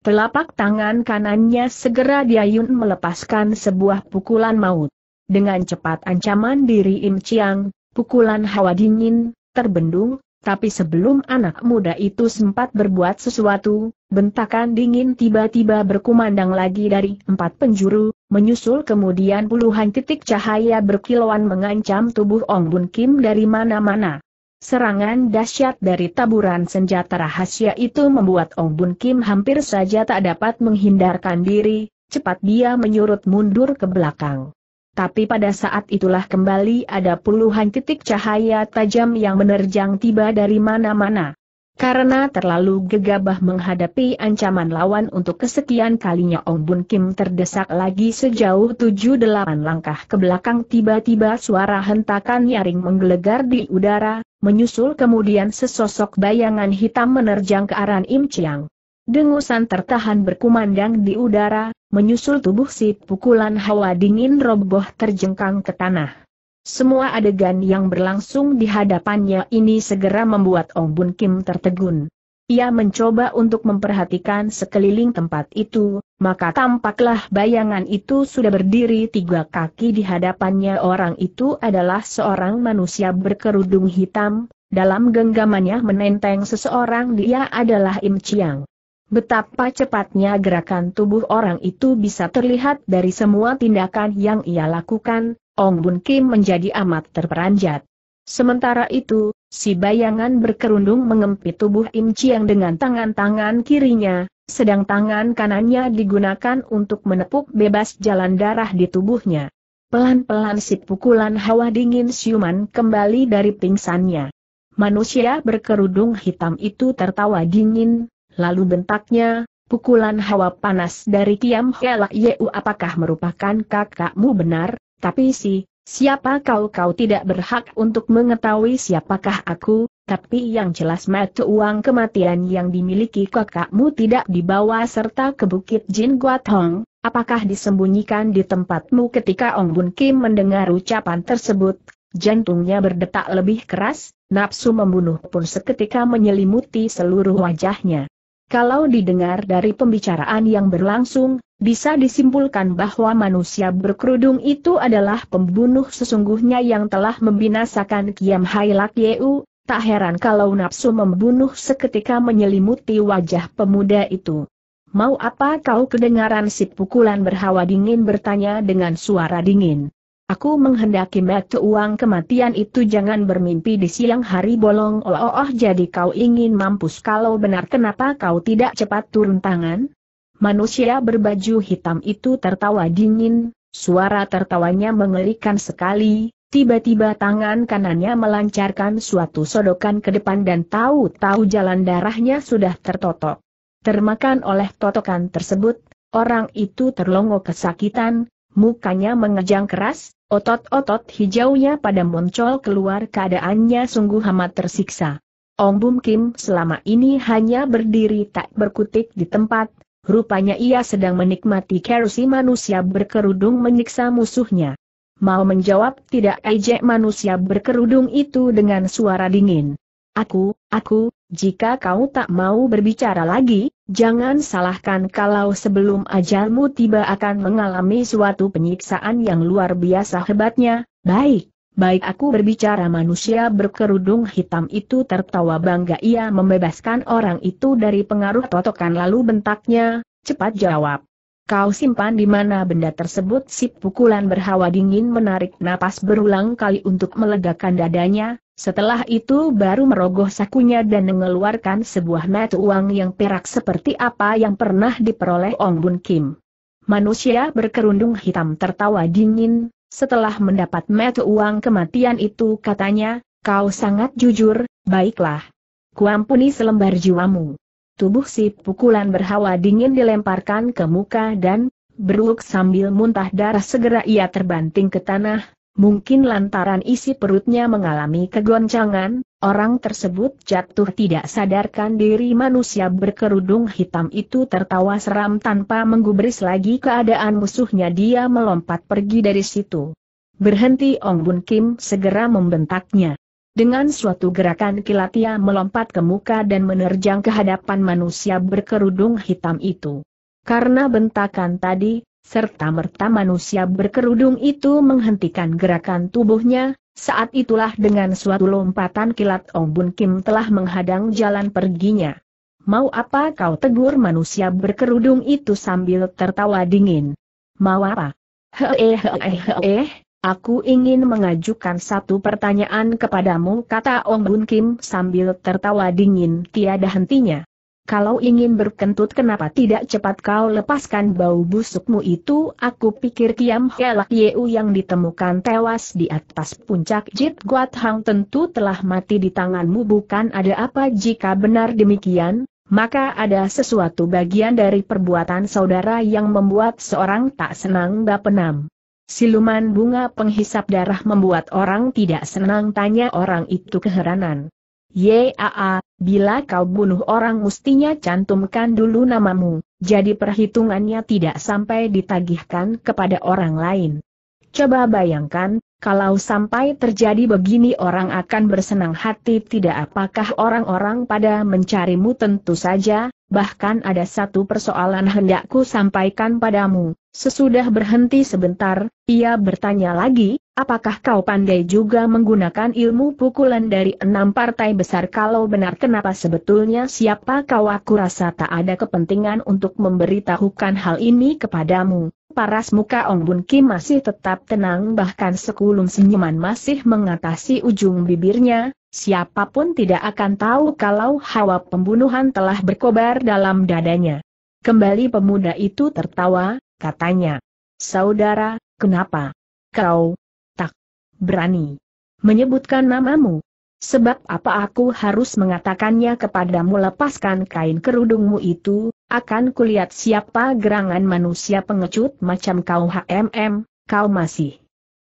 Telapak tangan kanannya segera diayun melepaskan sebuah pukulan maut. Dengan cepat ancaman diri Im Chiang, pukulan hawa dingin, terbendung, tapi sebelum anak muda itu sempat berbuat sesuatu, bentakan dingin tiba-tiba berkumandang lagi dari empat penjuru, menyusul kemudian puluhan titik cahaya berkilauan mengancam tubuh Ong Bun Kim dari mana-mana. Serangan dahsyat dari taburan senjata rahasia itu membuat Ong Bun Kim hampir saja tak dapat menghindarkan diri, cepat dia menyurut mundur ke belakang. Tapi pada saat itulah kembali ada puluhan titik cahaya tajam yang menerjang tiba dari mana-mana. Karena terlalu gegabah menghadapi ancaman lawan untuk kesekian kalinya Ong Bun Kim terdesak lagi sejauh tujuh delapan langkah ke belakang tiba-tiba suara hentakan nyaring menggelegar di udara, menyusul kemudian sesosok bayangan hitam menerjang ke arah Im Chiang. Dengusan tertahan berkumandang di udara, menyusul tubuh si pukulan hawa dingin roboh terjengkang ke tanah. Semua adegan yang berlangsung di hadapannya ini segera membuat Ong Bun Kim tertegun. Ia mencoba untuk memperhatikan sekeliling tempat itu, maka tampaklah bayangan itu sudah berdiri tiga kaki di hadapannya orang itu adalah seorang manusia berkerudung hitam, dalam genggamannya menenteng seseorang dia adalah Im Chiang. Betapa cepatnya gerakan tubuh orang itu bisa terlihat dari semua tindakan yang ia lakukan, Ong Bun Kim menjadi amat terperanjat. Sementara itu, si bayangan berkerundung mengempit tubuh Im Chiang dengan tangan-tangan kirinya, sedang tangan kanannya digunakan untuk menepuk bebas jalan darah di tubuhnya. Pelan-pelan si pukulan hawa dingin siuman kembali dari pingsannya. Manusia berkerudung hitam itu tertawa dingin, Lalu bentaknya, pukulan hawa panas dari Kiam Hela Yeu apakah merupakan kakakmu benar, tapi si, siapa kau kau tidak berhak untuk mengetahui siapakah aku, tapi yang jelas mata uang kematian yang dimiliki kakakmu tidak dibawa serta ke bukit Jin Guatong, apakah disembunyikan di tempatmu ketika Ong Bun Kim mendengar ucapan tersebut, jantungnya berdetak lebih keras, nafsu membunuh pun seketika menyelimuti seluruh wajahnya. Kalau didengar dari pembicaraan yang berlangsung, bisa disimpulkan bahwa manusia berkerudung itu adalah pembunuh sesungguhnya yang telah membinasakan Kiam Hai Lak Yeu, tak heran kalau nafsu membunuh seketika menyelimuti wajah pemuda itu. Mau apa kau kedengaran si pukulan berhawa dingin bertanya dengan suara dingin. Aku menghendaki metu uang kematian itu jangan bermimpi di siang hari bolong oh, oh, oh jadi kau ingin mampus kalau benar kenapa kau tidak cepat turun tangan? Manusia berbaju hitam itu tertawa dingin, suara tertawanya mengerikan sekali, tiba-tiba tangan kanannya melancarkan suatu sodokan ke depan dan tahu-tahu jalan darahnya sudah tertotok. Termakan oleh totokan tersebut, orang itu terlongo kesakitan, mukanya mengejang keras, otot-otot hijaunya pada muncul keluar keadaannya sungguh amat tersiksa. Ong Bum Kim selama ini hanya berdiri tak berkutik di tempat, rupanya ia sedang menikmati kerusi manusia berkerudung menyiksa musuhnya. Mau menjawab tidak ejek manusia berkerudung itu dengan suara dingin. Aku, aku, jika kau tak mau berbicara lagi, jangan salahkan kalau sebelum ajalmu tiba akan mengalami suatu penyiksaan yang luar biasa hebatnya, baik. Baik aku berbicara manusia berkerudung hitam itu tertawa bangga ia membebaskan orang itu dari pengaruh totokan lalu bentaknya, cepat jawab. Kau simpan di mana benda tersebut si pukulan berhawa dingin menarik napas berulang kali untuk melegakan dadanya, setelah itu baru merogoh sakunya dan mengeluarkan sebuah mata uang yang perak seperti apa yang pernah diperoleh Ong Bun Kim. Manusia berkerudung hitam tertawa dingin, setelah mendapat mata uang kematian itu katanya, kau sangat jujur, baiklah. Kuampuni selembar jiwamu. Tubuh si pukulan berhawa dingin dilemparkan ke muka dan, beruk sambil muntah darah segera ia terbanting ke tanah, Mungkin lantaran isi perutnya mengalami kegoncangan, orang tersebut jatuh tidak sadarkan diri manusia berkerudung hitam itu tertawa seram tanpa menggubris lagi keadaan musuhnya dia melompat pergi dari situ. Berhenti Ong Bun Kim segera membentaknya. Dengan suatu gerakan kilat ia melompat ke muka dan menerjang ke hadapan manusia berkerudung hitam itu. Karena bentakan tadi, serta-merta manusia berkerudung itu menghentikan gerakan tubuhnya, saat itulah dengan suatu lompatan kilat Ong Bun Kim telah menghadang jalan perginya. Mau apa kau tegur manusia berkerudung itu sambil tertawa dingin? Mau apa? Hehehehehe, aku ingin mengajukan satu pertanyaan kepadamu kata Ong Bun Kim sambil tertawa dingin tiada hentinya kalau ingin berkentut kenapa tidak cepat kau lepaskan bau busukmu itu aku pikir Kiam Helak Yeu yang ditemukan tewas di atas puncak Jit Guat Hang tentu telah mati di tanganmu bukan ada apa jika benar demikian, maka ada sesuatu bagian dari perbuatan saudara yang membuat seorang tak senang penam. Siluman bunga penghisap darah membuat orang tidak senang tanya orang itu keheranan. Yaa, bila kau bunuh orang mestinya cantumkan dulu namamu, jadi perhitungannya tidak sampai ditagihkan kepada orang lain. Coba bayangkan, kalau sampai terjadi begini orang akan bersenang hati tidak apakah orang-orang pada mencarimu tentu saja, bahkan ada satu persoalan hendakku sampaikan padamu. Sesudah berhenti sebentar, ia bertanya lagi, Apakah kau pandai juga menggunakan ilmu pukulan dari enam partai besar kalau benar kenapa sebetulnya siapa kau aku rasa tak ada kepentingan untuk memberitahukan hal ini kepadamu. Paras muka Ong Bun Kim masih tetap tenang bahkan sekulum senyuman masih mengatasi ujung bibirnya, siapapun tidak akan tahu kalau hawa pembunuhan telah berkobar dalam dadanya. Kembali pemuda itu tertawa, katanya. Saudara, kenapa? Kau, berani menyebutkan namamu. Sebab apa aku harus mengatakannya kepadamu lepaskan kain kerudungmu itu, akan kulihat siapa gerangan manusia pengecut macam kau HMM, kau masih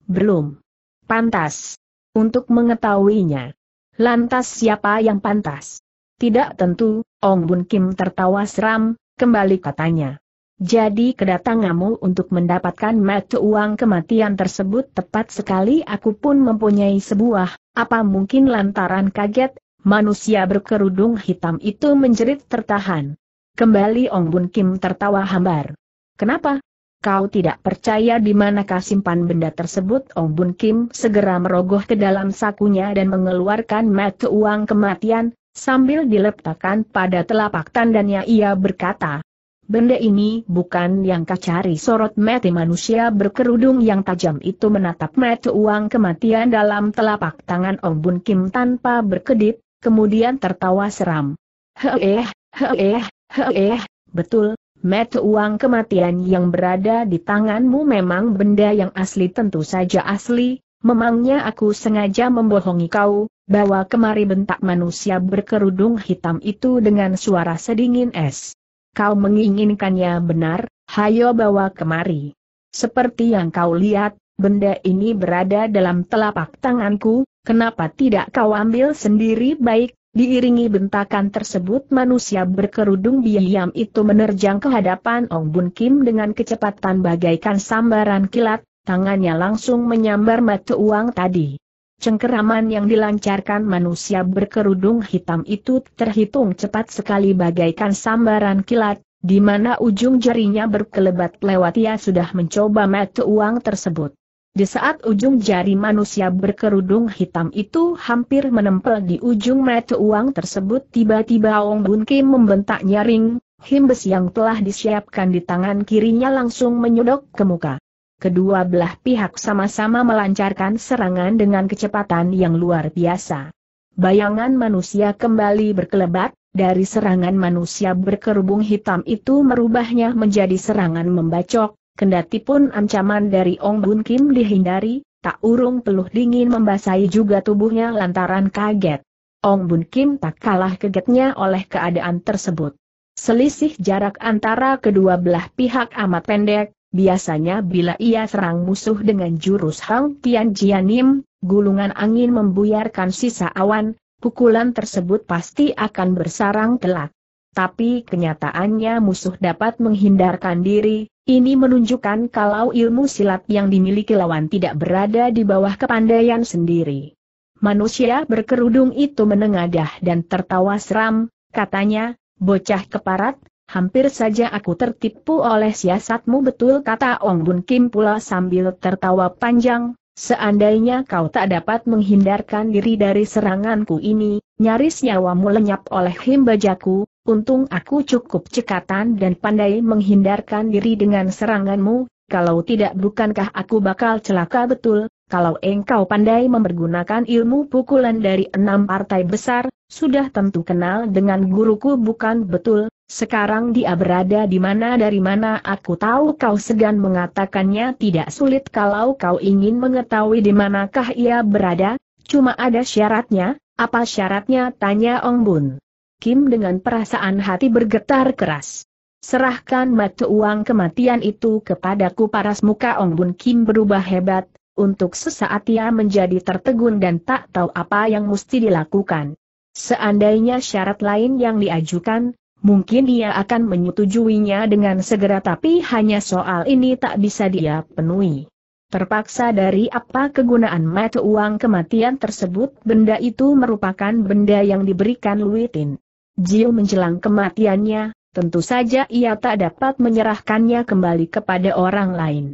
belum pantas untuk mengetahuinya. Lantas siapa yang pantas? Tidak tentu, Ong Bun Kim tertawa seram, kembali katanya. Jadi kedatanganmu untuk mendapatkan mata uang kematian tersebut tepat sekali aku pun mempunyai sebuah, apa mungkin lantaran kaget, manusia berkerudung hitam itu menjerit tertahan. Kembali Ong Bun Kim tertawa hambar. Kenapa? Kau tidak percaya di manakah simpan benda tersebut Ong Bun Kim segera merogoh ke dalam sakunya dan mengeluarkan mata uang kematian, sambil diletakkan pada telapak tandanya ia berkata, Benda ini bukan yang kacari sorot mata manusia berkerudung yang tajam itu menatap mata uang kematian dalam telapak tangan Ong Bun Kim tanpa berkedip, kemudian tertawa seram. Heeh, heeh, heeh, betul, mata uang kematian yang berada di tanganmu memang benda yang asli tentu saja asli, memangnya aku sengaja membohongi kau, bawa kemari bentak manusia berkerudung hitam itu dengan suara sedingin es. Kau menginginkannya benar, hayo bawa kemari. Seperti yang kau lihat, benda ini berada dalam telapak tanganku, kenapa tidak kau ambil sendiri baik? Diiringi bentakan tersebut manusia berkerudung biayam itu menerjang ke hadapan Ong Bun Kim dengan kecepatan bagaikan sambaran kilat, tangannya langsung menyambar mata uang tadi. Cengkeraman yang dilancarkan manusia berkerudung hitam itu terhitung cepat sekali bagaikan sambaran kilat, di mana ujung jarinya berkelebat lewat ia sudah mencoba mata uang tersebut. Di saat ujung jari manusia berkerudung hitam itu hampir menempel di ujung mata uang tersebut tiba-tiba Ong Bun Kim membentak nyaring, himbes yang telah disiapkan di tangan kirinya langsung menyodok ke muka kedua belah pihak sama-sama melancarkan serangan dengan kecepatan yang luar biasa. Bayangan manusia kembali berkelebat, dari serangan manusia berkerubung hitam itu merubahnya menjadi serangan membacok, kendati pun ancaman dari Ong Bun Kim dihindari, tak urung peluh dingin membasahi juga tubuhnya lantaran kaget. Ong Bun Kim tak kalah kegetnya oleh keadaan tersebut. Selisih jarak antara kedua belah pihak amat pendek, Biasanya bila ia serang musuh dengan jurus Hang Tian Jianim, gulungan angin membuyarkan sisa awan, pukulan tersebut pasti akan bersarang kelak. Tapi kenyataannya musuh dapat menghindarkan diri, ini menunjukkan kalau ilmu silat yang dimiliki lawan tidak berada di bawah kepandaian sendiri. Manusia berkerudung itu menengadah dan tertawa seram, katanya, bocah keparat, Hampir saja aku tertipu oleh siasatmu betul kata Ong Bun Kim pula sambil tertawa panjang, Seandainya kau tak dapat menghindarkan diri dari seranganku ini, nyaris nyawamu lenyap oleh himbajaku, untung aku cukup cekatan dan pandai menghindarkan diri dengan seranganmu, kalau tidak bukankah aku bakal celaka betul, kalau engkau pandai mempergunakan ilmu pukulan dari enam partai besar, sudah tentu kenal dengan guruku bukan betul, sekarang dia berada di mana dari mana aku tahu kau segan mengatakannya tidak sulit kalau kau ingin mengetahui di manakah ia berada, cuma ada syaratnya, apa syaratnya tanya Ong Bun. Kim dengan perasaan hati bergetar keras. Serahkan mata uang kematian itu kepadaku paras muka Ong Bun Kim berubah hebat, untuk sesaat ia menjadi tertegun dan tak tahu apa yang mesti dilakukan. Seandainya syarat lain yang diajukan, mungkin ia akan menyetujuinya dengan segera tapi hanya soal ini tak bisa dia penuhi. Terpaksa dari apa kegunaan mata uang kematian tersebut benda itu merupakan benda yang diberikan Luitin. Jiu menjelang kematiannya, tentu saja ia tak dapat menyerahkannya kembali kepada orang lain.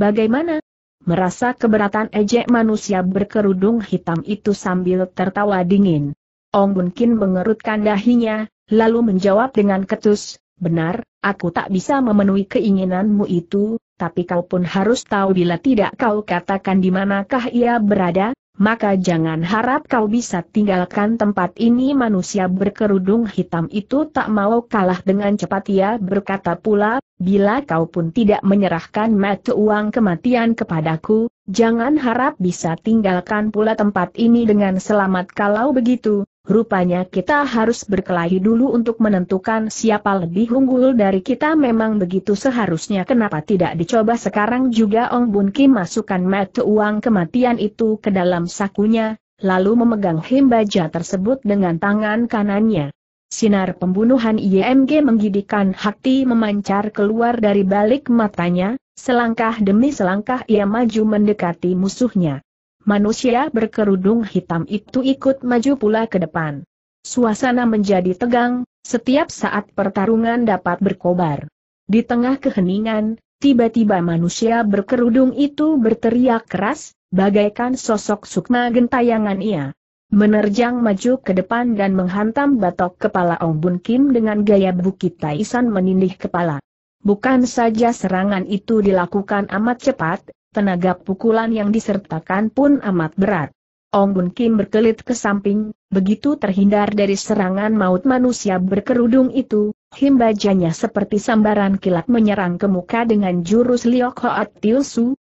Bagaimana? Merasa keberatan ejek manusia berkerudung hitam itu sambil tertawa dingin. Ong Bun Kin mengerutkan dahinya, lalu menjawab dengan ketus, benar, aku tak bisa memenuhi keinginanmu itu, tapi kau pun harus tahu bila tidak kau katakan di manakah ia berada, maka jangan harap kau bisa tinggalkan tempat ini manusia berkerudung hitam itu tak mau kalah dengan cepat ia berkata pula, bila kau pun tidak menyerahkan mata uang kematian kepadaku, jangan harap bisa tinggalkan pula tempat ini dengan selamat kalau begitu, Rupanya kita harus berkelahi dulu untuk menentukan siapa lebih unggul dari kita memang begitu seharusnya kenapa tidak dicoba sekarang juga Ong Bun Kim masukkan mata uang kematian itu ke dalam sakunya, lalu memegang himbaja tersebut dengan tangan kanannya. Sinar pembunuhan IMG menggidikan hati memancar keluar dari balik matanya, selangkah demi selangkah ia maju mendekati musuhnya. Manusia berkerudung hitam itu ikut maju pula ke depan. Suasana menjadi tegang, setiap saat pertarungan dapat berkobar. Di tengah keheningan, tiba-tiba manusia berkerudung itu berteriak keras, bagaikan sosok sukma gentayangan ia. Menerjang maju ke depan dan menghantam batok kepala Ong Bun Kim dengan gaya bukit Taisan menindih kepala. Bukan saja serangan itu dilakukan amat cepat, tenaga pukulan yang disertakan pun amat berat. Ong Bun Kim berkelit ke samping, begitu terhindar dari serangan maut manusia berkerudung itu, himbajanya seperti sambaran kilat menyerang ke muka dengan jurus Liok Hoat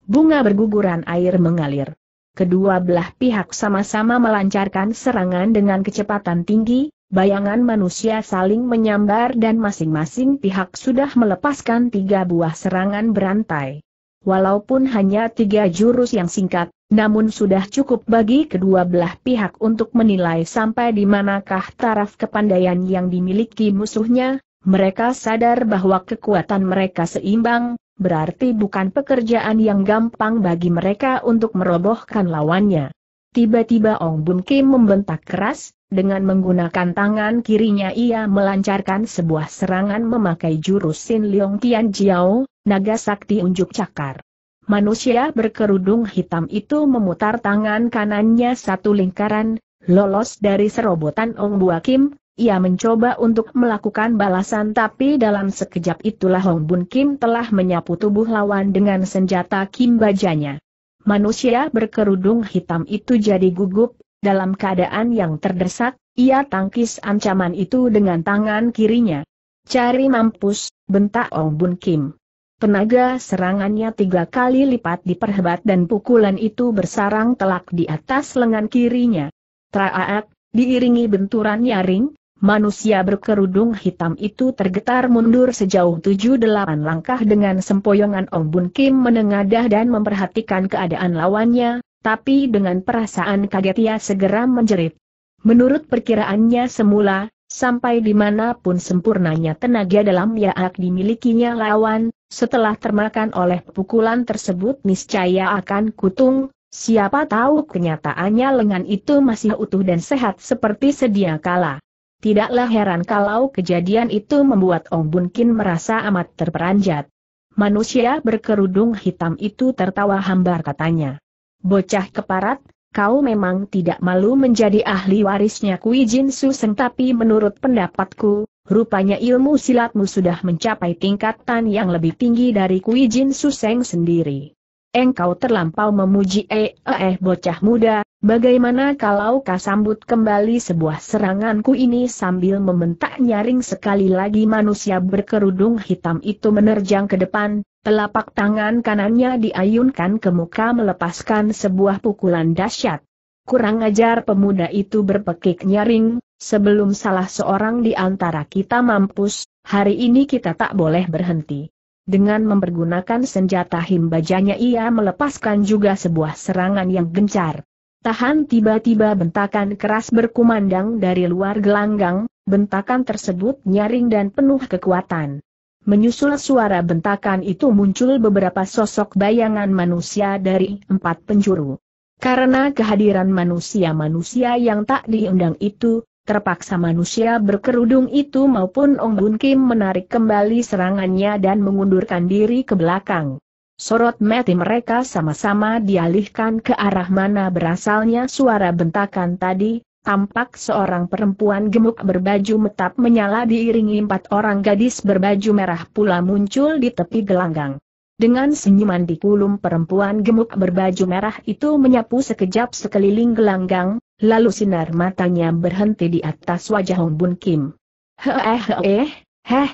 bunga berguguran air mengalir. Kedua belah pihak sama-sama melancarkan serangan dengan kecepatan tinggi, bayangan manusia saling menyambar dan masing-masing pihak sudah melepaskan tiga buah serangan berantai. Walaupun hanya tiga jurus yang singkat, namun sudah cukup bagi kedua belah pihak untuk menilai sampai di manakah taraf kepandaian yang dimiliki musuhnya, mereka sadar bahwa kekuatan mereka seimbang, berarti bukan pekerjaan yang gampang bagi mereka untuk merobohkan lawannya. Tiba-tiba Ong Bun Kim membentak keras, dengan menggunakan tangan kirinya ia melancarkan sebuah serangan memakai jurus Sin Leong Tian Jiao, naga sakti unjuk cakar. Manusia berkerudung hitam itu memutar tangan kanannya satu lingkaran, lolos dari serobotan Ong Bua Kim, ia mencoba untuk melakukan balasan tapi dalam sekejap itulah Hong Bun Kim telah menyapu tubuh lawan dengan senjata Kim bajanya. Manusia berkerudung hitam itu jadi gugup, dalam keadaan yang terdesak, ia tangkis ancaman itu dengan tangan kirinya. Cari mampus, bentak Ong Bun Kim. Tenaga serangannya tiga kali lipat diperhebat dan pukulan itu bersarang telak di atas lengan kirinya. Traat, diiringi benturan nyaring, manusia berkerudung hitam itu tergetar mundur sejauh tujuh delapan langkah dengan sempoyongan Ong Bun Kim menengadah dan memperhatikan keadaan lawannya, tapi dengan perasaan kaget ia segera menjerit. Menurut perkiraannya semula, sampai dimanapun sempurnanya tenaga dalam Yaak dimilikinya lawan, setelah termakan oleh pukulan tersebut niscaya akan kutung, siapa tahu kenyataannya lengan itu masih utuh dan sehat seperti sedia kala. Tidaklah heran kalau kejadian itu membuat Ong Bun Kin merasa amat terperanjat. Manusia berkerudung hitam itu tertawa hambar katanya. Bocah keparat, kau memang tidak malu menjadi ahli warisnya Kui Jin Su Seng tapi menurut pendapatku, rupanya ilmu silatmu sudah mencapai tingkatan yang lebih tinggi dari Kui Jin Su Seng sendiri engkau terlampau memuji eh, eh eh bocah muda, bagaimana kalau kau sambut kembali sebuah seranganku ini sambil membentak nyaring sekali lagi manusia berkerudung hitam itu menerjang ke depan, telapak tangan kanannya diayunkan ke muka melepaskan sebuah pukulan dahsyat. Kurang ajar pemuda itu berpekik nyaring, sebelum salah seorang di antara kita mampus, hari ini kita tak boleh berhenti dengan mempergunakan senjata himbajanya ia melepaskan juga sebuah serangan yang gencar. Tahan tiba-tiba bentakan keras berkumandang dari luar gelanggang, bentakan tersebut nyaring dan penuh kekuatan. Menyusul suara bentakan itu muncul beberapa sosok bayangan manusia dari empat penjuru. Karena kehadiran manusia-manusia yang tak diundang itu, Terpaksa manusia berkerudung itu maupun Ong Bun Kim menarik kembali serangannya dan mengundurkan diri ke belakang. Sorot mati mereka sama-sama dialihkan ke arah mana berasalnya suara bentakan tadi, tampak seorang perempuan gemuk berbaju metap menyala diiringi empat orang gadis berbaju merah pula muncul di tepi gelanggang. Dengan senyuman di kulum perempuan gemuk berbaju merah itu menyapu sekejap sekeliling gelanggang, Lalu sinar matanya berhenti di atas wajah Hong Bun Kim. Hehehe, heh heh. Eh,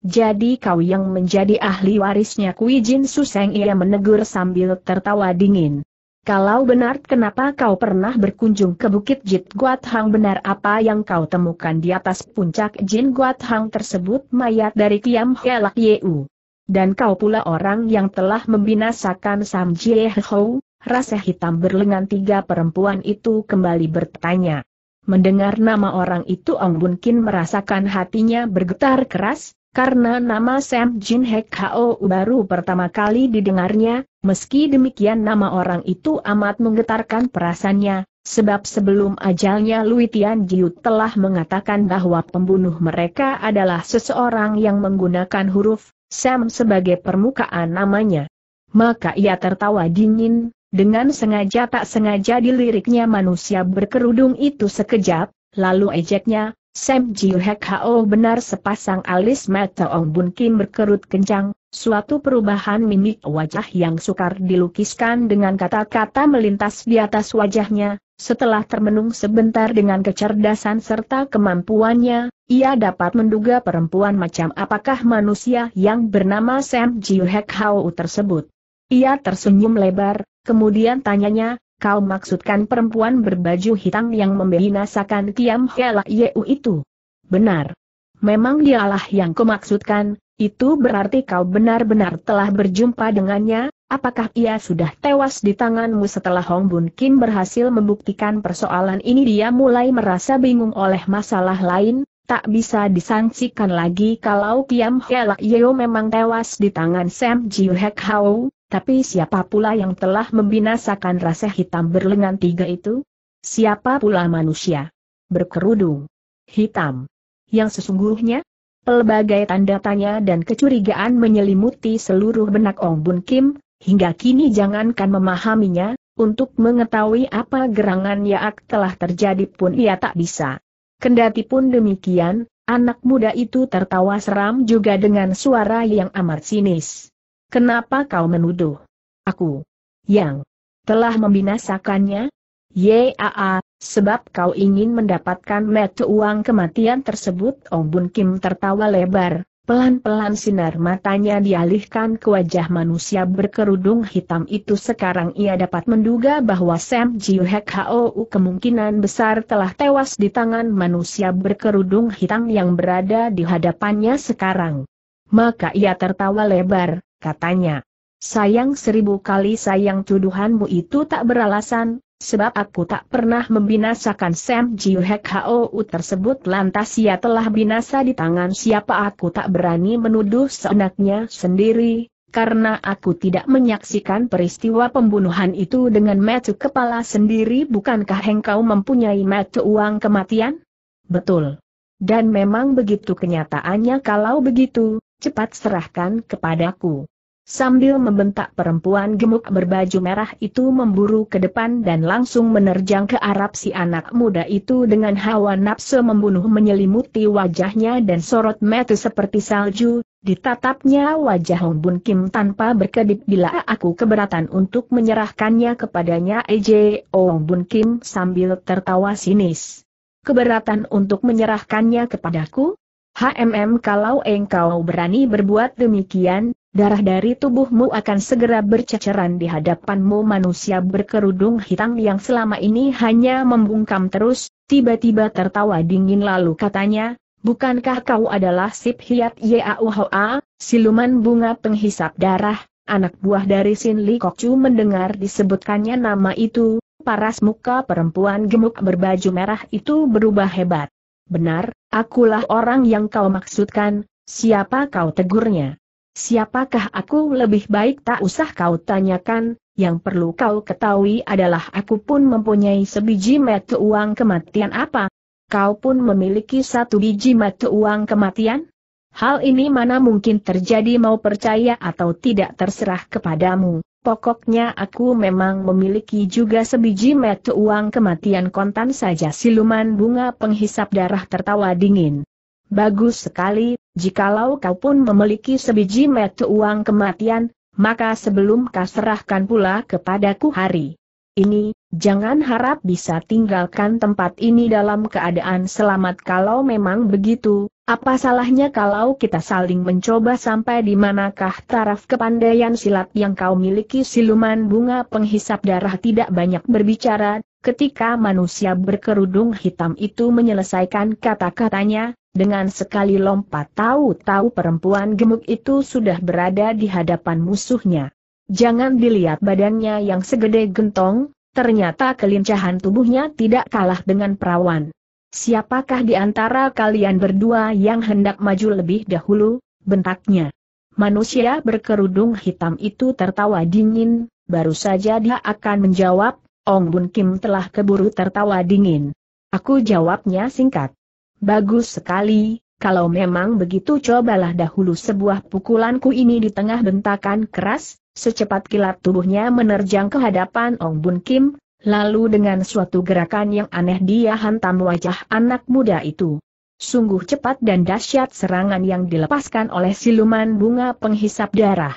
Jadi kau yang menjadi ahli warisnya Kui Jin Suseng ia menegur sambil tertawa dingin. Kalau benar kenapa kau pernah berkunjung ke Bukit Jit Guat Hang benar apa yang kau temukan di atas puncak Jin Guat Hang tersebut mayat dari Kiam Helak Yeu. Dan kau pula orang yang telah membinasakan Sam Jie Hou, rasa hitam berlengan tiga perempuan itu kembali bertanya. Mendengar nama orang itu Ong Bun Kin merasakan hatinya bergetar keras, karena nama Sam Jin Hek Hao baru pertama kali didengarnya, meski demikian nama orang itu amat menggetarkan perasaannya, sebab sebelum ajalnya Lui Tian Jiu telah mengatakan bahwa pembunuh mereka adalah seseorang yang menggunakan huruf Sam sebagai permukaan namanya. Maka ia tertawa dingin, dengan sengaja tak sengaja diliriknya manusia berkerudung itu sekejap, lalu ejeknya, Sam Jiuhek Hek Hao benar sepasang alis mata Ong Bun Kim berkerut kencang, suatu perubahan mimik wajah yang sukar dilukiskan dengan kata-kata melintas di atas wajahnya, setelah termenung sebentar dengan kecerdasan serta kemampuannya, ia dapat menduga perempuan macam apakah manusia yang bernama Sam Jiuhek Hek Hao tersebut. Ia tersenyum lebar, Kemudian tanyanya, kau maksudkan perempuan berbaju hitam yang membinasakan Kiam Hela Yeu itu? Benar. Memang dialah yang kumaksudkan, itu berarti kau benar-benar telah berjumpa dengannya, apakah ia sudah tewas di tanganmu setelah Hong Bun Kim berhasil membuktikan persoalan ini dia mulai merasa bingung oleh masalah lain, tak bisa disangsikan lagi kalau Kiam Hela Yeo memang tewas di tangan Sam Jiu Hek Hau, tapi siapa pula yang telah membinasakan rasa hitam berlengan tiga itu? Siapa pula manusia? Berkerudung. Hitam. Yang sesungguhnya? Pelbagai tanda tanya dan kecurigaan menyelimuti seluruh benak Ong Bun Kim, hingga kini jangankan memahaminya, untuk mengetahui apa gerangan Yaak telah terjadi pun ia tak bisa. Kendati pun demikian, anak muda itu tertawa seram juga dengan suara yang amat sinis. Kenapa kau menuduh? Aku. Yang. Telah membinasakannya? Yaa, sebab kau ingin mendapatkan metu uang kematian tersebut Ong Bun Kim tertawa lebar, Pelan-pelan sinar matanya dialihkan ke wajah manusia berkerudung hitam itu sekarang ia dapat menduga bahwa Sam Jiu Hek Hou kemungkinan besar telah tewas di tangan manusia berkerudung hitam yang berada di hadapannya sekarang. Maka ia tertawa lebar, katanya. Sayang seribu kali sayang tuduhanmu itu tak beralasan, sebab aku tak pernah membinasakan Sam Jiuhek Hou tersebut lantas ia telah binasa di tangan siapa aku tak berani menuduh seenaknya sendiri, karena aku tidak menyaksikan peristiwa pembunuhan itu dengan metu kepala sendiri bukankah engkau mempunyai metu uang kematian? Betul. Dan memang begitu kenyataannya kalau begitu, cepat serahkan kepadaku. Sambil membentak perempuan gemuk berbaju merah itu memburu ke depan dan langsung menerjang ke arah si anak muda itu dengan hawa nafsu membunuh menyelimuti wajahnya dan sorot mata seperti salju, ditatapnya wajah Hong Bun Kim tanpa berkedip bila aku keberatan untuk menyerahkannya kepadanya EJ Hong Bun Kim sambil tertawa sinis. Keberatan untuk menyerahkannya kepadaku? HMM kalau engkau berani berbuat demikian, Darah dari tubuhmu akan segera berceceran di hadapanmu manusia berkerudung hitam yang selama ini hanya membungkam terus, tiba-tiba tertawa dingin lalu katanya, Bukankah kau adalah Sip Hiat Yauhoa, siluman bunga penghisap darah, anak buah dari Sin Li Chu mendengar disebutkannya nama itu, paras muka perempuan gemuk berbaju merah itu berubah hebat. Benar, akulah orang yang kau maksudkan, siapa kau tegurnya? Siapakah aku lebih baik tak usah kau tanyakan, yang perlu kau ketahui adalah aku pun mempunyai sebiji mata uang kematian apa? Kau pun memiliki satu biji mata uang kematian? Hal ini mana mungkin terjadi mau percaya atau tidak terserah kepadamu. Pokoknya aku memang memiliki juga sebiji mata uang kematian kontan saja siluman bunga penghisap darah tertawa dingin. Bagus sekali, jikalau kau pun memiliki sebiji metu uang kematian, maka sebelum kau serahkan pula kepadaku hari ini, jangan harap bisa tinggalkan tempat ini dalam keadaan selamat kalau memang begitu, apa salahnya kalau kita saling mencoba sampai di manakah taraf kepandaian silat yang kau miliki siluman bunga penghisap darah tidak banyak berbicara, Ketika manusia berkerudung hitam itu menyelesaikan kata-katanya, dengan sekali lompat tahu-tahu perempuan gemuk itu sudah berada di hadapan musuhnya. Jangan dilihat badannya yang segede gentong, ternyata kelincahan tubuhnya tidak kalah dengan perawan. Siapakah di antara kalian berdua yang hendak maju lebih dahulu, bentaknya? Manusia berkerudung hitam itu tertawa dingin, baru saja dia akan menjawab, Ong Bun Kim telah keburu tertawa dingin. Aku jawabnya singkat. Bagus sekali, kalau memang begitu cobalah dahulu sebuah pukulanku ini di tengah bentakan keras, secepat kilat tubuhnya menerjang ke hadapan Ong Bun Kim, lalu dengan suatu gerakan yang aneh dia hantam wajah anak muda itu. Sungguh cepat dan dahsyat serangan yang dilepaskan oleh siluman bunga penghisap darah.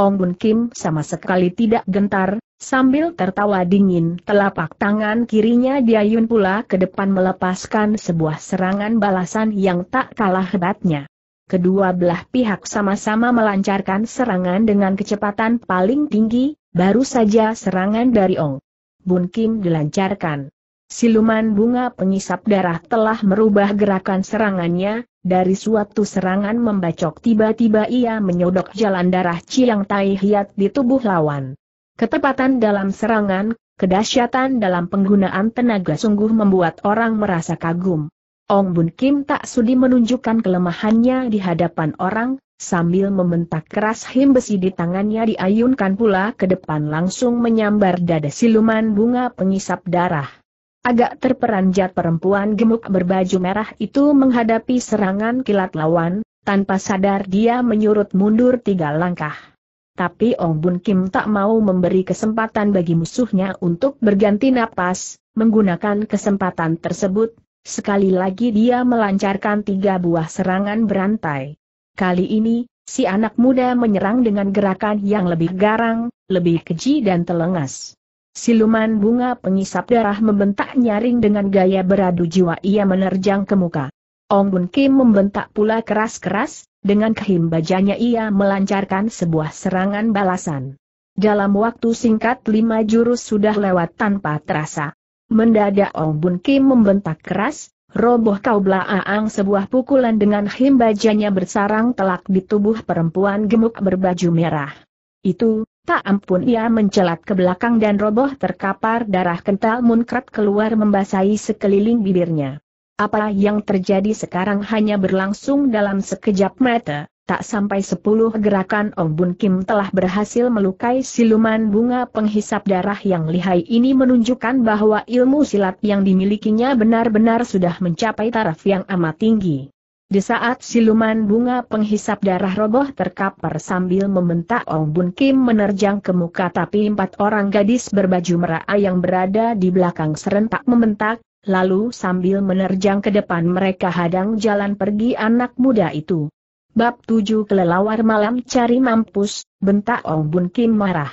Ong Bun Kim sama sekali tidak gentar, Sambil tertawa dingin, telapak tangan kirinya Diayun pula ke depan melepaskan sebuah serangan balasan yang tak kalah hebatnya. Kedua belah pihak sama-sama melancarkan serangan dengan kecepatan paling tinggi, baru saja serangan dari Ong Bun Kim dilancarkan. Siluman bunga pengisap darah telah merubah gerakan serangannya, dari suatu serangan membacok tiba-tiba ia menyodok jalan darah Chiang Tai Hiat di tubuh lawan. Ketepatan dalam serangan, kedahsyatan dalam penggunaan tenaga sungguh membuat orang merasa kagum. Ong Bun Kim tak sudi menunjukkan kelemahannya di hadapan orang, sambil membentak keras him besi di tangannya diayunkan pula ke depan langsung menyambar dada siluman bunga pengisap darah. Agak terperanjat perempuan gemuk berbaju merah itu menghadapi serangan kilat lawan, tanpa sadar dia menyurut mundur tiga langkah tapi Ong Bun Kim tak mau memberi kesempatan bagi musuhnya untuk berganti napas, menggunakan kesempatan tersebut, sekali lagi dia melancarkan tiga buah serangan berantai. Kali ini, si anak muda menyerang dengan gerakan yang lebih garang, lebih keji dan telengas. Siluman bunga pengisap darah membentak nyaring dengan gaya beradu jiwa ia menerjang ke muka. Ong Bun Kim membentak pula keras-keras, dengan kehimbajanya ia melancarkan sebuah serangan balasan. Dalam waktu singkat lima jurus sudah lewat tanpa terasa. Mendadak Ong Bun Kim membentak keras, roboh kau aang sebuah pukulan dengan himbajanya bersarang telak di tubuh perempuan gemuk berbaju merah. Itu, tak ampun ia mencelat ke belakang dan roboh terkapar darah kental munkrat keluar membasahi sekeliling bibirnya. Apa yang terjadi sekarang hanya berlangsung dalam sekejap mata, tak sampai sepuluh gerakan Ong Bun Kim telah berhasil melukai siluman bunga penghisap darah yang lihai ini menunjukkan bahwa ilmu silat yang dimilikinya benar-benar sudah mencapai taraf yang amat tinggi. Di saat siluman bunga penghisap darah roboh terkapar sambil membentak Ong Bun Kim menerjang ke muka tapi empat orang gadis berbaju merah yang berada di belakang serentak membentak, lalu sambil menerjang ke depan mereka hadang jalan pergi anak muda itu. Bab tujuh Kelelawar Malam Cari Mampus, bentak Ong Bun Kim marah.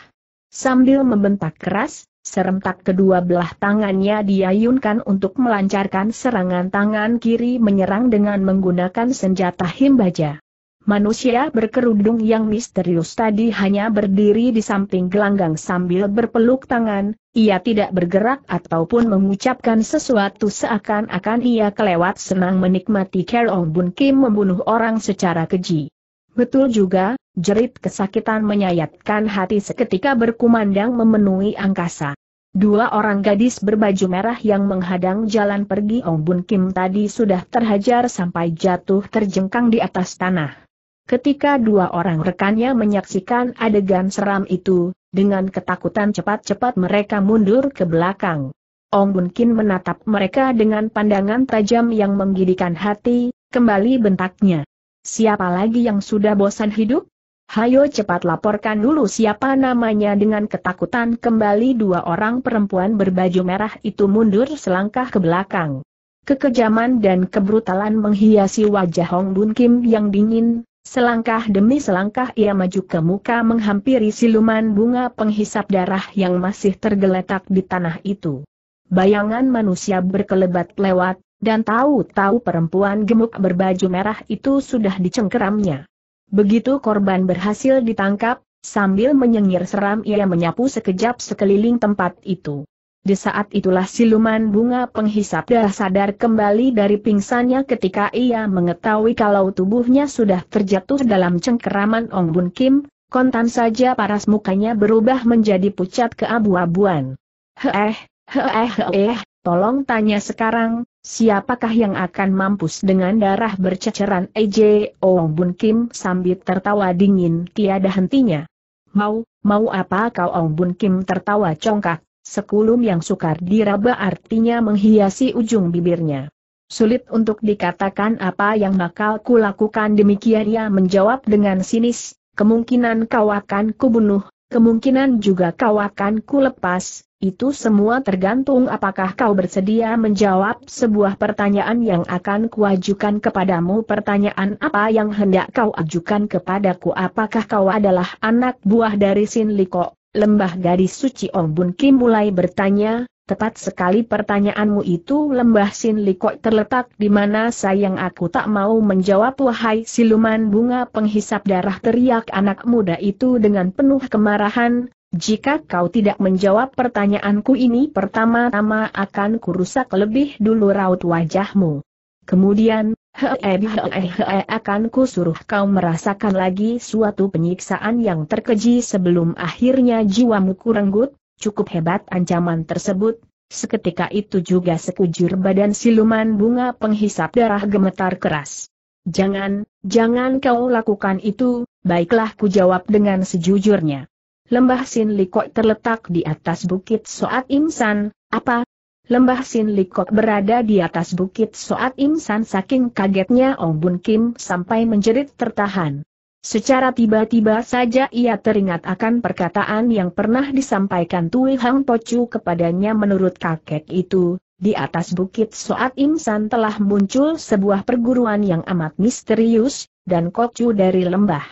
Sambil membentak keras, serentak kedua belah tangannya diayunkan untuk melancarkan serangan tangan kiri menyerang dengan menggunakan senjata himbaja. Manusia berkerudung yang misterius tadi hanya berdiri di samping gelanggang sambil berpeluk tangan, ia tidak bergerak ataupun mengucapkan sesuatu seakan-akan ia kelewat senang menikmati Kerong Bun Kim membunuh orang secara keji. Betul juga, jerit kesakitan menyayatkan hati seketika berkumandang memenuhi angkasa. Dua orang gadis berbaju merah yang menghadang jalan pergi Ong Bun Kim tadi sudah terhajar sampai jatuh terjengkang di atas tanah. Ketika dua orang rekannya menyaksikan adegan seram itu, dengan ketakutan cepat-cepat mereka mundur ke belakang. Ong Bun Kin menatap mereka dengan pandangan tajam yang menggidikan hati, kembali bentaknya. Siapa lagi yang sudah bosan hidup? Hayo cepat laporkan dulu siapa namanya dengan ketakutan kembali dua orang perempuan berbaju merah itu mundur selangkah ke belakang. Kekejaman dan kebrutalan menghiasi wajah Hong Bun Kim yang dingin, Selangkah demi selangkah ia maju ke muka menghampiri siluman bunga penghisap darah yang masih tergeletak di tanah itu. Bayangan manusia berkelebat lewat, dan tahu-tahu perempuan gemuk berbaju merah itu sudah dicengkeramnya. Begitu korban berhasil ditangkap, sambil menyengir seram ia menyapu sekejap sekeliling tempat itu. Di saat itulah siluman bunga penghisap darah sadar kembali dari pingsannya ketika ia mengetahui kalau tubuhnya sudah terjatuh dalam cengkeraman Ong Bun Kim, kontan saja paras mukanya berubah menjadi pucat keabu-abuan. Heeh, heeh heeh, tolong tanya sekarang, siapakah yang akan mampus dengan darah berceceran EJ Ong Bun Kim sambil tertawa dingin tiada hentinya. Mau, mau apa kau Ong Bun Kim tertawa congkak, Sekulum yang sukar diraba artinya menghiasi ujung bibirnya. Sulit untuk dikatakan apa yang bakal kulakukan demikian ia menjawab dengan sinis, kemungkinan kau akan kubunuh, kemungkinan juga kau akan kulepas, itu semua tergantung apakah kau bersedia menjawab sebuah pertanyaan yang akan kuajukan kepadamu pertanyaan apa yang hendak kau ajukan kepadaku apakah kau adalah anak buah dari Sin Liko lembah gadis suci Ong Bun Kim mulai bertanya, tepat sekali pertanyaanmu itu lembah Sin Likok terletak di mana sayang aku tak mau menjawab wahai siluman bunga penghisap darah teriak anak muda itu dengan penuh kemarahan, jika kau tidak menjawab pertanyaanku ini pertama-tama akan kurusak lebih dulu raut wajahmu. Kemudian, Hehehe, eh, eh, eh, akan ku suruh kau merasakan lagi suatu penyiksaan yang terkeji sebelum akhirnya jiwamu kurenggut, cukup hebat ancaman tersebut. Seketika itu juga sekujur badan siluman bunga penghisap darah gemetar keras. Jangan, jangan kau lakukan itu, baiklah ku jawab dengan sejujurnya. Lembah Sin Likok terletak di atas bukit Soat Imsan, apa, Lembah Sin Likok berada di atas bukit Soat Im San saking kagetnya Ong Bun Kim sampai menjerit tertahan. Secara tiba-tiba saja ia teringat akan perkataan yang pernah disampaikan Tui Hang Pocu kepadanya menurut kakek itu, di atas bukit Soat Im San telah muncul sebuah perguruan yang amat misterius, dan Kokcu dari lembah.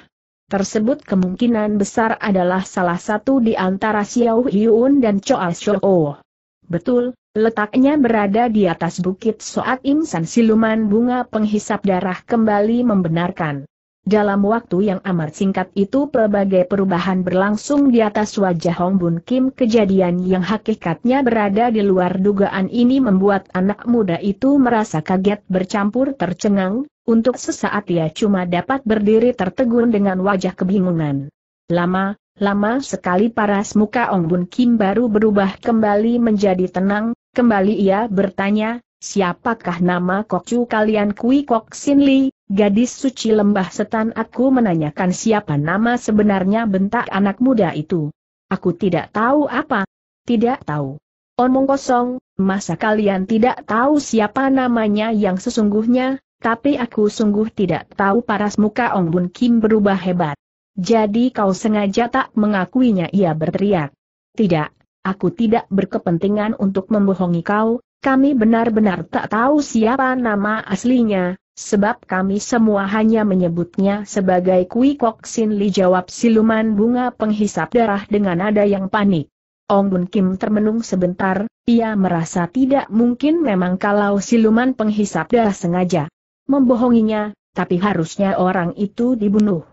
Tersebut kemungkinan besar adalah salah satu di antara Xiao Hyun dan Choa Shou. Betul, letaknya berada di atas bukit Soat Imsan siluman bunga penghisap darah kembali membenarkan. Dalam waktu yang amat singkat itu pelbagai perubahan berlangsung di atas wajah Hong Bun Kim kejadian yang hakikatnya berada di luar dugaan ini membuat anak muda itu merasa kaget bercampur tercengang, untuk sesaat ia cuma dapat berdiri tertegun dengan wajah kebingungan. Lama, Lama sekali paras muka Ong Bun Kim baru berubah kembali menjadi tenang, kembali ia bertanya, siapakah nama kokcu kalian Kui Kok Sin Li, gadis suci lembah setan aku menanyakan siapa nama sebenarnya bentak anak muda itu. Aku tidak tahu apa. Tidak tahu. Omong kosong, masa kalian tidak tahu siapa namanya yang sesungguhnya, tapi aku sungguh tidak tahu paras muka Ong Bun Kim berubah hebat. Jadi kau sengaja tak mengakuinya ia berteriak. Tidak, aku tidak berkepentingan untuk membohongi kau, kami benar-benar tak tahu siapa nama aslinya, sebab kami semua hanya menyebutnya sebagai Kui Kok Sin Li jawab siluman bunga penghisap darah dengan nada yang panik. Ong Bun Kim termenung sebentar, ia merasa tidak mungkin memang kalau siluman penghisap darah sengaja membohonginya, tapi harusnya orang itu dibunuh.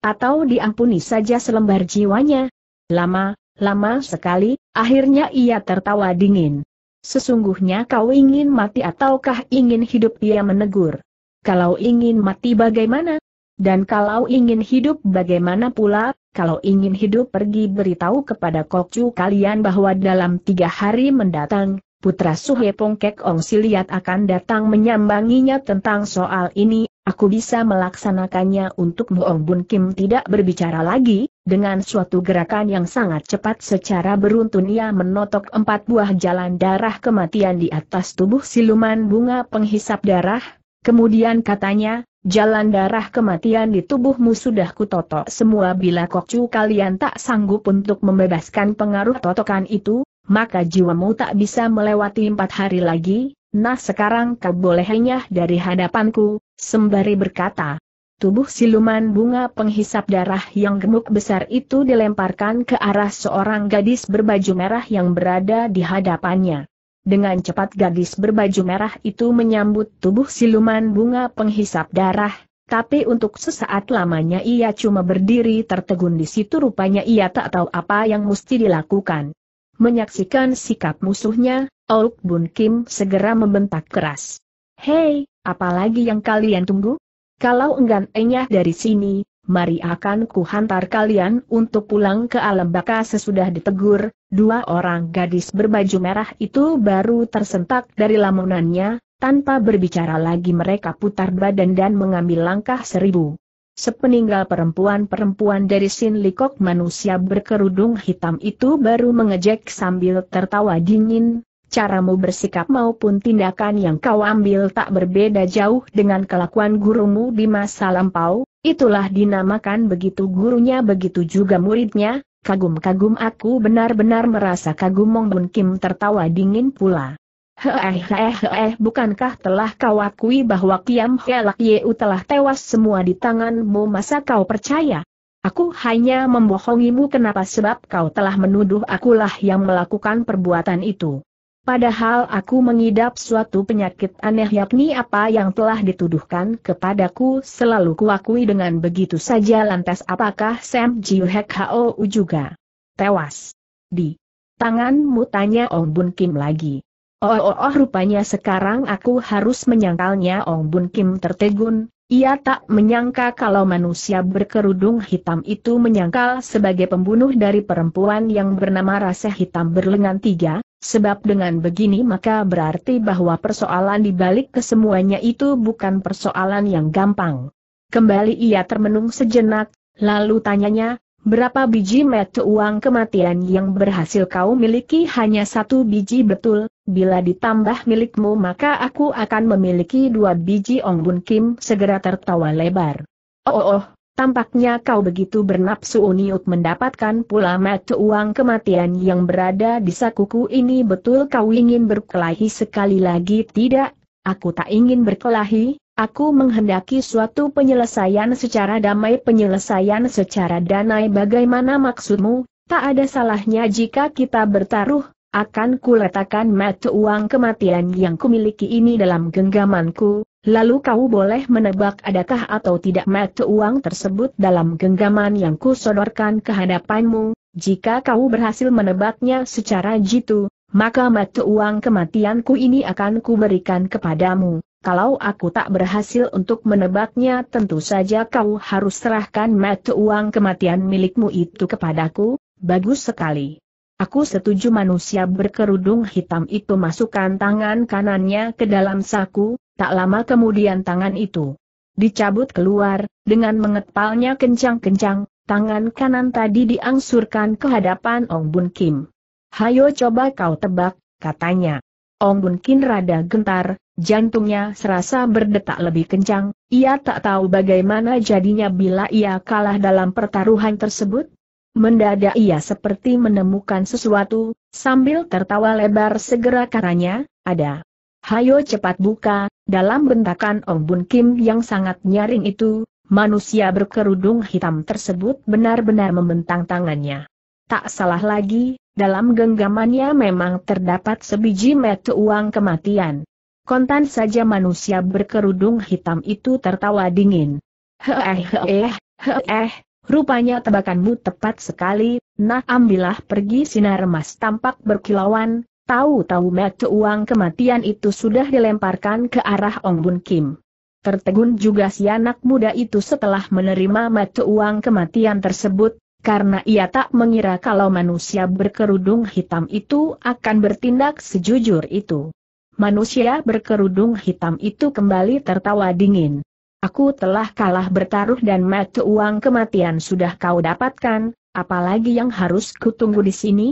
Atau diampuni saja selembar jiwanya? Lama, lama sekali, akhirnya ia tertawa dingin. Sesungguhnya kau ingin mati ataukah ingin hidup ia menegur? Kalau ingin mati bagaimana? Dan kalau ingin hidup bagaimana pula, kalau ingin hidup pergi beritahu kepada Kokcu kalian bahwa dalam tiga hari mendatang, Putra Suhe Pongkek Ong Siliat akan datang menyambanginya tentang soal ini, Aku bisa melaksanakannya untuk Muong Bun Kim tidak berbicara lagi, dengan suatu gerakan yang sangat cepat secara beruntun ia menotok empat buah jalan darah kematian di atas tubuh siluman bunga penghisap darah, kemudian katanya, Jalan darah kematian di tubuhmu sudah kutotok semua bila kokcu kalian tak sanggup untuk membebaskan pengaruh totokan itu, maka jiwamu tak bisa melewati empat hari lagi, Nah sekarang kau boleh dari hadapanku, sembari berkata. Tubuh siluman bunga penghisap darah yang gemuk besar itu dilemparkan ke arah seorang gadis berbaju merah yang berada di hadapannya. Dengan cepat gadis berbaju merah itu menyambut tubuh siluman bunga penghisap darah, tapi untuk sesaat lamanya ia cuma berdiri tertegun di situ rupanya ia tak tahu apa yang mesti dilakukan. Menyaksikan sikap musuhnya, Auk Bun Kim segera membentak keras. Hei, apalagi yang kalian tunggu? Kalau enggan enyah dari sini, mari akan kuhantar kalian untuk pulang ke alam baka sesudah ditegur, dua orang gadis berbaju merah itu baru tersentak dari lamunannya, tanpa berbicara lagi mereka putar badan dan mengambil langkah seribu. Sepeninggal perempuan-perempuan dari Sin Likok manusia berkerudung hitam itu baru mengejek sambil tertawa dingin, caramu bersikap maupun tindakan yang kau ambil tak berbeda jauh dengan kelakuan gurumu di masa lampau, itulah dinamakan begitu gurunya begitu juga muridnya, kagum-kagum aku benar-benar merasa kagum Mong Bun Kim tertawa dingin pula eh heh heh eh, bukankah telah kau akui bahwa Kiam Helak Yeu telah tewas semua di tanganmu masa kau percaya? Aku hanya membohongimu kenapa sebab kau telah menuduh akulah yang melakukan perbuatan itu. Padahal aku mengidap suatu penyakit aneh yakni apa yang telah dituduhkan kepadaku selalu kuakui dengan begitu saja lantas apakah Sam Jiu Hek Hou juga tewas di tanganmu tanya Ong Bun Kim lagi. Oh, oh, oh rupanya sekarang aku harus menyangkalnya Ong Bun Kim tertegun, ia tak menyangka kalau manusia berkerudung hitam itu menyangkal sebagai pembunuh dari perempuan yang bernama Rasa Hitam berlengan tiga, sebab dengan begini maka berarti bahwa persoalan dibalik kesemuanya itu bukan persoalan yang gampang. Kembali ia termenung sejenak, lalu tanyanya, Berapa biji mata uang kematian yang berhasil kau miliki hanya satu biji betul, bila ditambah milikmu maka aku akan memiliki dua biji Ong Bun Kim segera tertawa lebar. Oh oh, oh tampaknya kau begitu bernapsu Uniut mendapatkan pula mata uang kematian yang berada di sakuku ini betul kau ingin berkelahi sekali lagi tidak, aku tak ingin berkelahi, Aku menghendaki suatu penyelesaian secara damai penyelesaian secara danai bagaimana maksudmu, tak ada salahnya jika kita bertaruh, akan kuletakkan mata uang kematian yang kumiliki ini dalam genggamanku, lalu kau boleh menebak adakah atau tidak mata uang tersebut dalam genggaman yang kusodorkan ke hadapanmu, jika kau berhasil menebaknya secara jitu, maka mata uang kematianku ini akan kuberikan kepadamu. Kalau aku tak berhasil untuk menebaknya tentu saja kau harus serahkan mata uang kematian milikmu itu kepadaku, bagus sekali. Aku setuju manusia berkerudung hitam itu masukkan tangan kanannya ke dalam saku, tak lama kemudian tangan itu dicabut keluar, dengan mengepalnya kencang-kencang, tangan kanan tadi diangsurkan ke hadapan Ong Bun Kim. Hayo coba kau tebak, katanya. Ong Bun Kim rada gentar, Jantungnya serasa berdetak lebih kencang, ia tak tahu bagaimana jadinya bila ia kalah dalam pertaruhan tersebut. Mendadak ia seperti menemukan sesuatu, sambil tertawa lebar segera karanya, ada. Hayo cepat buka, dalam bentakan Ong Bun Kim yang sangat nyaring itu, manusia berkerudung hitam tersebut benar-benar membentang tangannya. Tak salah lagi, dalam genggamannya memang terdapat sebiji mata uang kematian. Kontan saja manusia berkerudung hitam itu tertawa dingin. Heeh heeh, he rupanya tebakanmu tepat sekali, nah ambillah pergi sinar emas tampak berkilauan, tahu-tahu mata uang kematian itu sudah dilemparkan ke arah Ong Bun Kim. Tertegun juga si anak muda itu setelah menerima mata uang kematian tersebut, karena ia tak mengira kalau manusia berkerudung hitam itu akan bertindak sejujur itu manusia berkerudung hitam itu kembali tertawa dingin. Aku telah kalah bertaruh dan mata uang kematian sudah kau dapatkan, apalagi yang harus kutunggu di sini?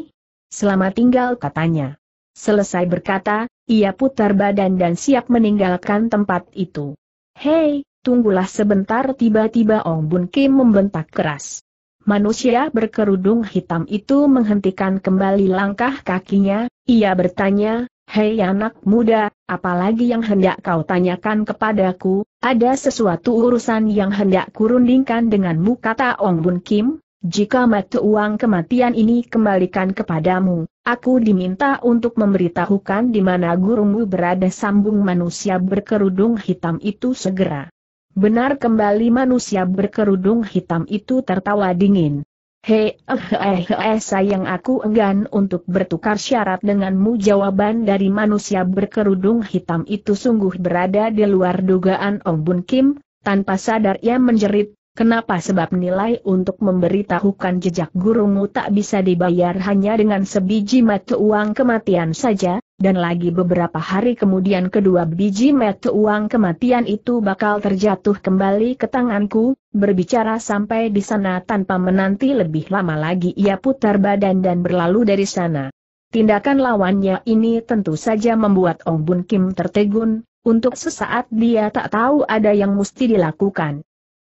Selamat tinggal katanya. Selesai berkata, ia putar badan dan siap meninggalkan tempat itu. Hei, tunggulah sebentar tiba-tiba Ong Bun Kim membentak keras. Manusia berkerudung hitam itu menghentikan kembali langkah kakinya, ia bertanya, Hei anak muda, apalagi yang hendak kau tanyakan kepadaku, ada sesuatu urusan yang hendak kurundingkan denganmu kata Ong Bun Kim, jika mata uang kematian ini kembalikan kepadamu, aku diminta untuk memberitahukan di mana gurumu berada sambung manusia berkerudung hitam itu segera. Benar kembali manusia berkerudung hitam itu tertawa dingin. Hei, eh, eh, eh, sayang aku enggan untuk bertukar syarat denganmu jawaban dari manusia berkerudung hitam itu sungguh berada di luar dugaan Ong Bun Kim, tanpa sadar ia menjerit, Kenapa sebab nilai untuk memberitahukan jejak gurumu tak bisa dibayar hanya dengan sebiji mata uang kematian saja, dan lagi beberapa hari kemudian kedua biji mata uang kematian itu bakal terjatuh kembali ke tanganku, berbicara sampai di sana tanpa menanti lebih lama lagi ia putar badan dan berlalu dari sana. Tindakan lawannya ini tentu saja membuat Ong Bun Kim tertegun, untuk sesaat dia tak tahu ada yang mesti dilakukan.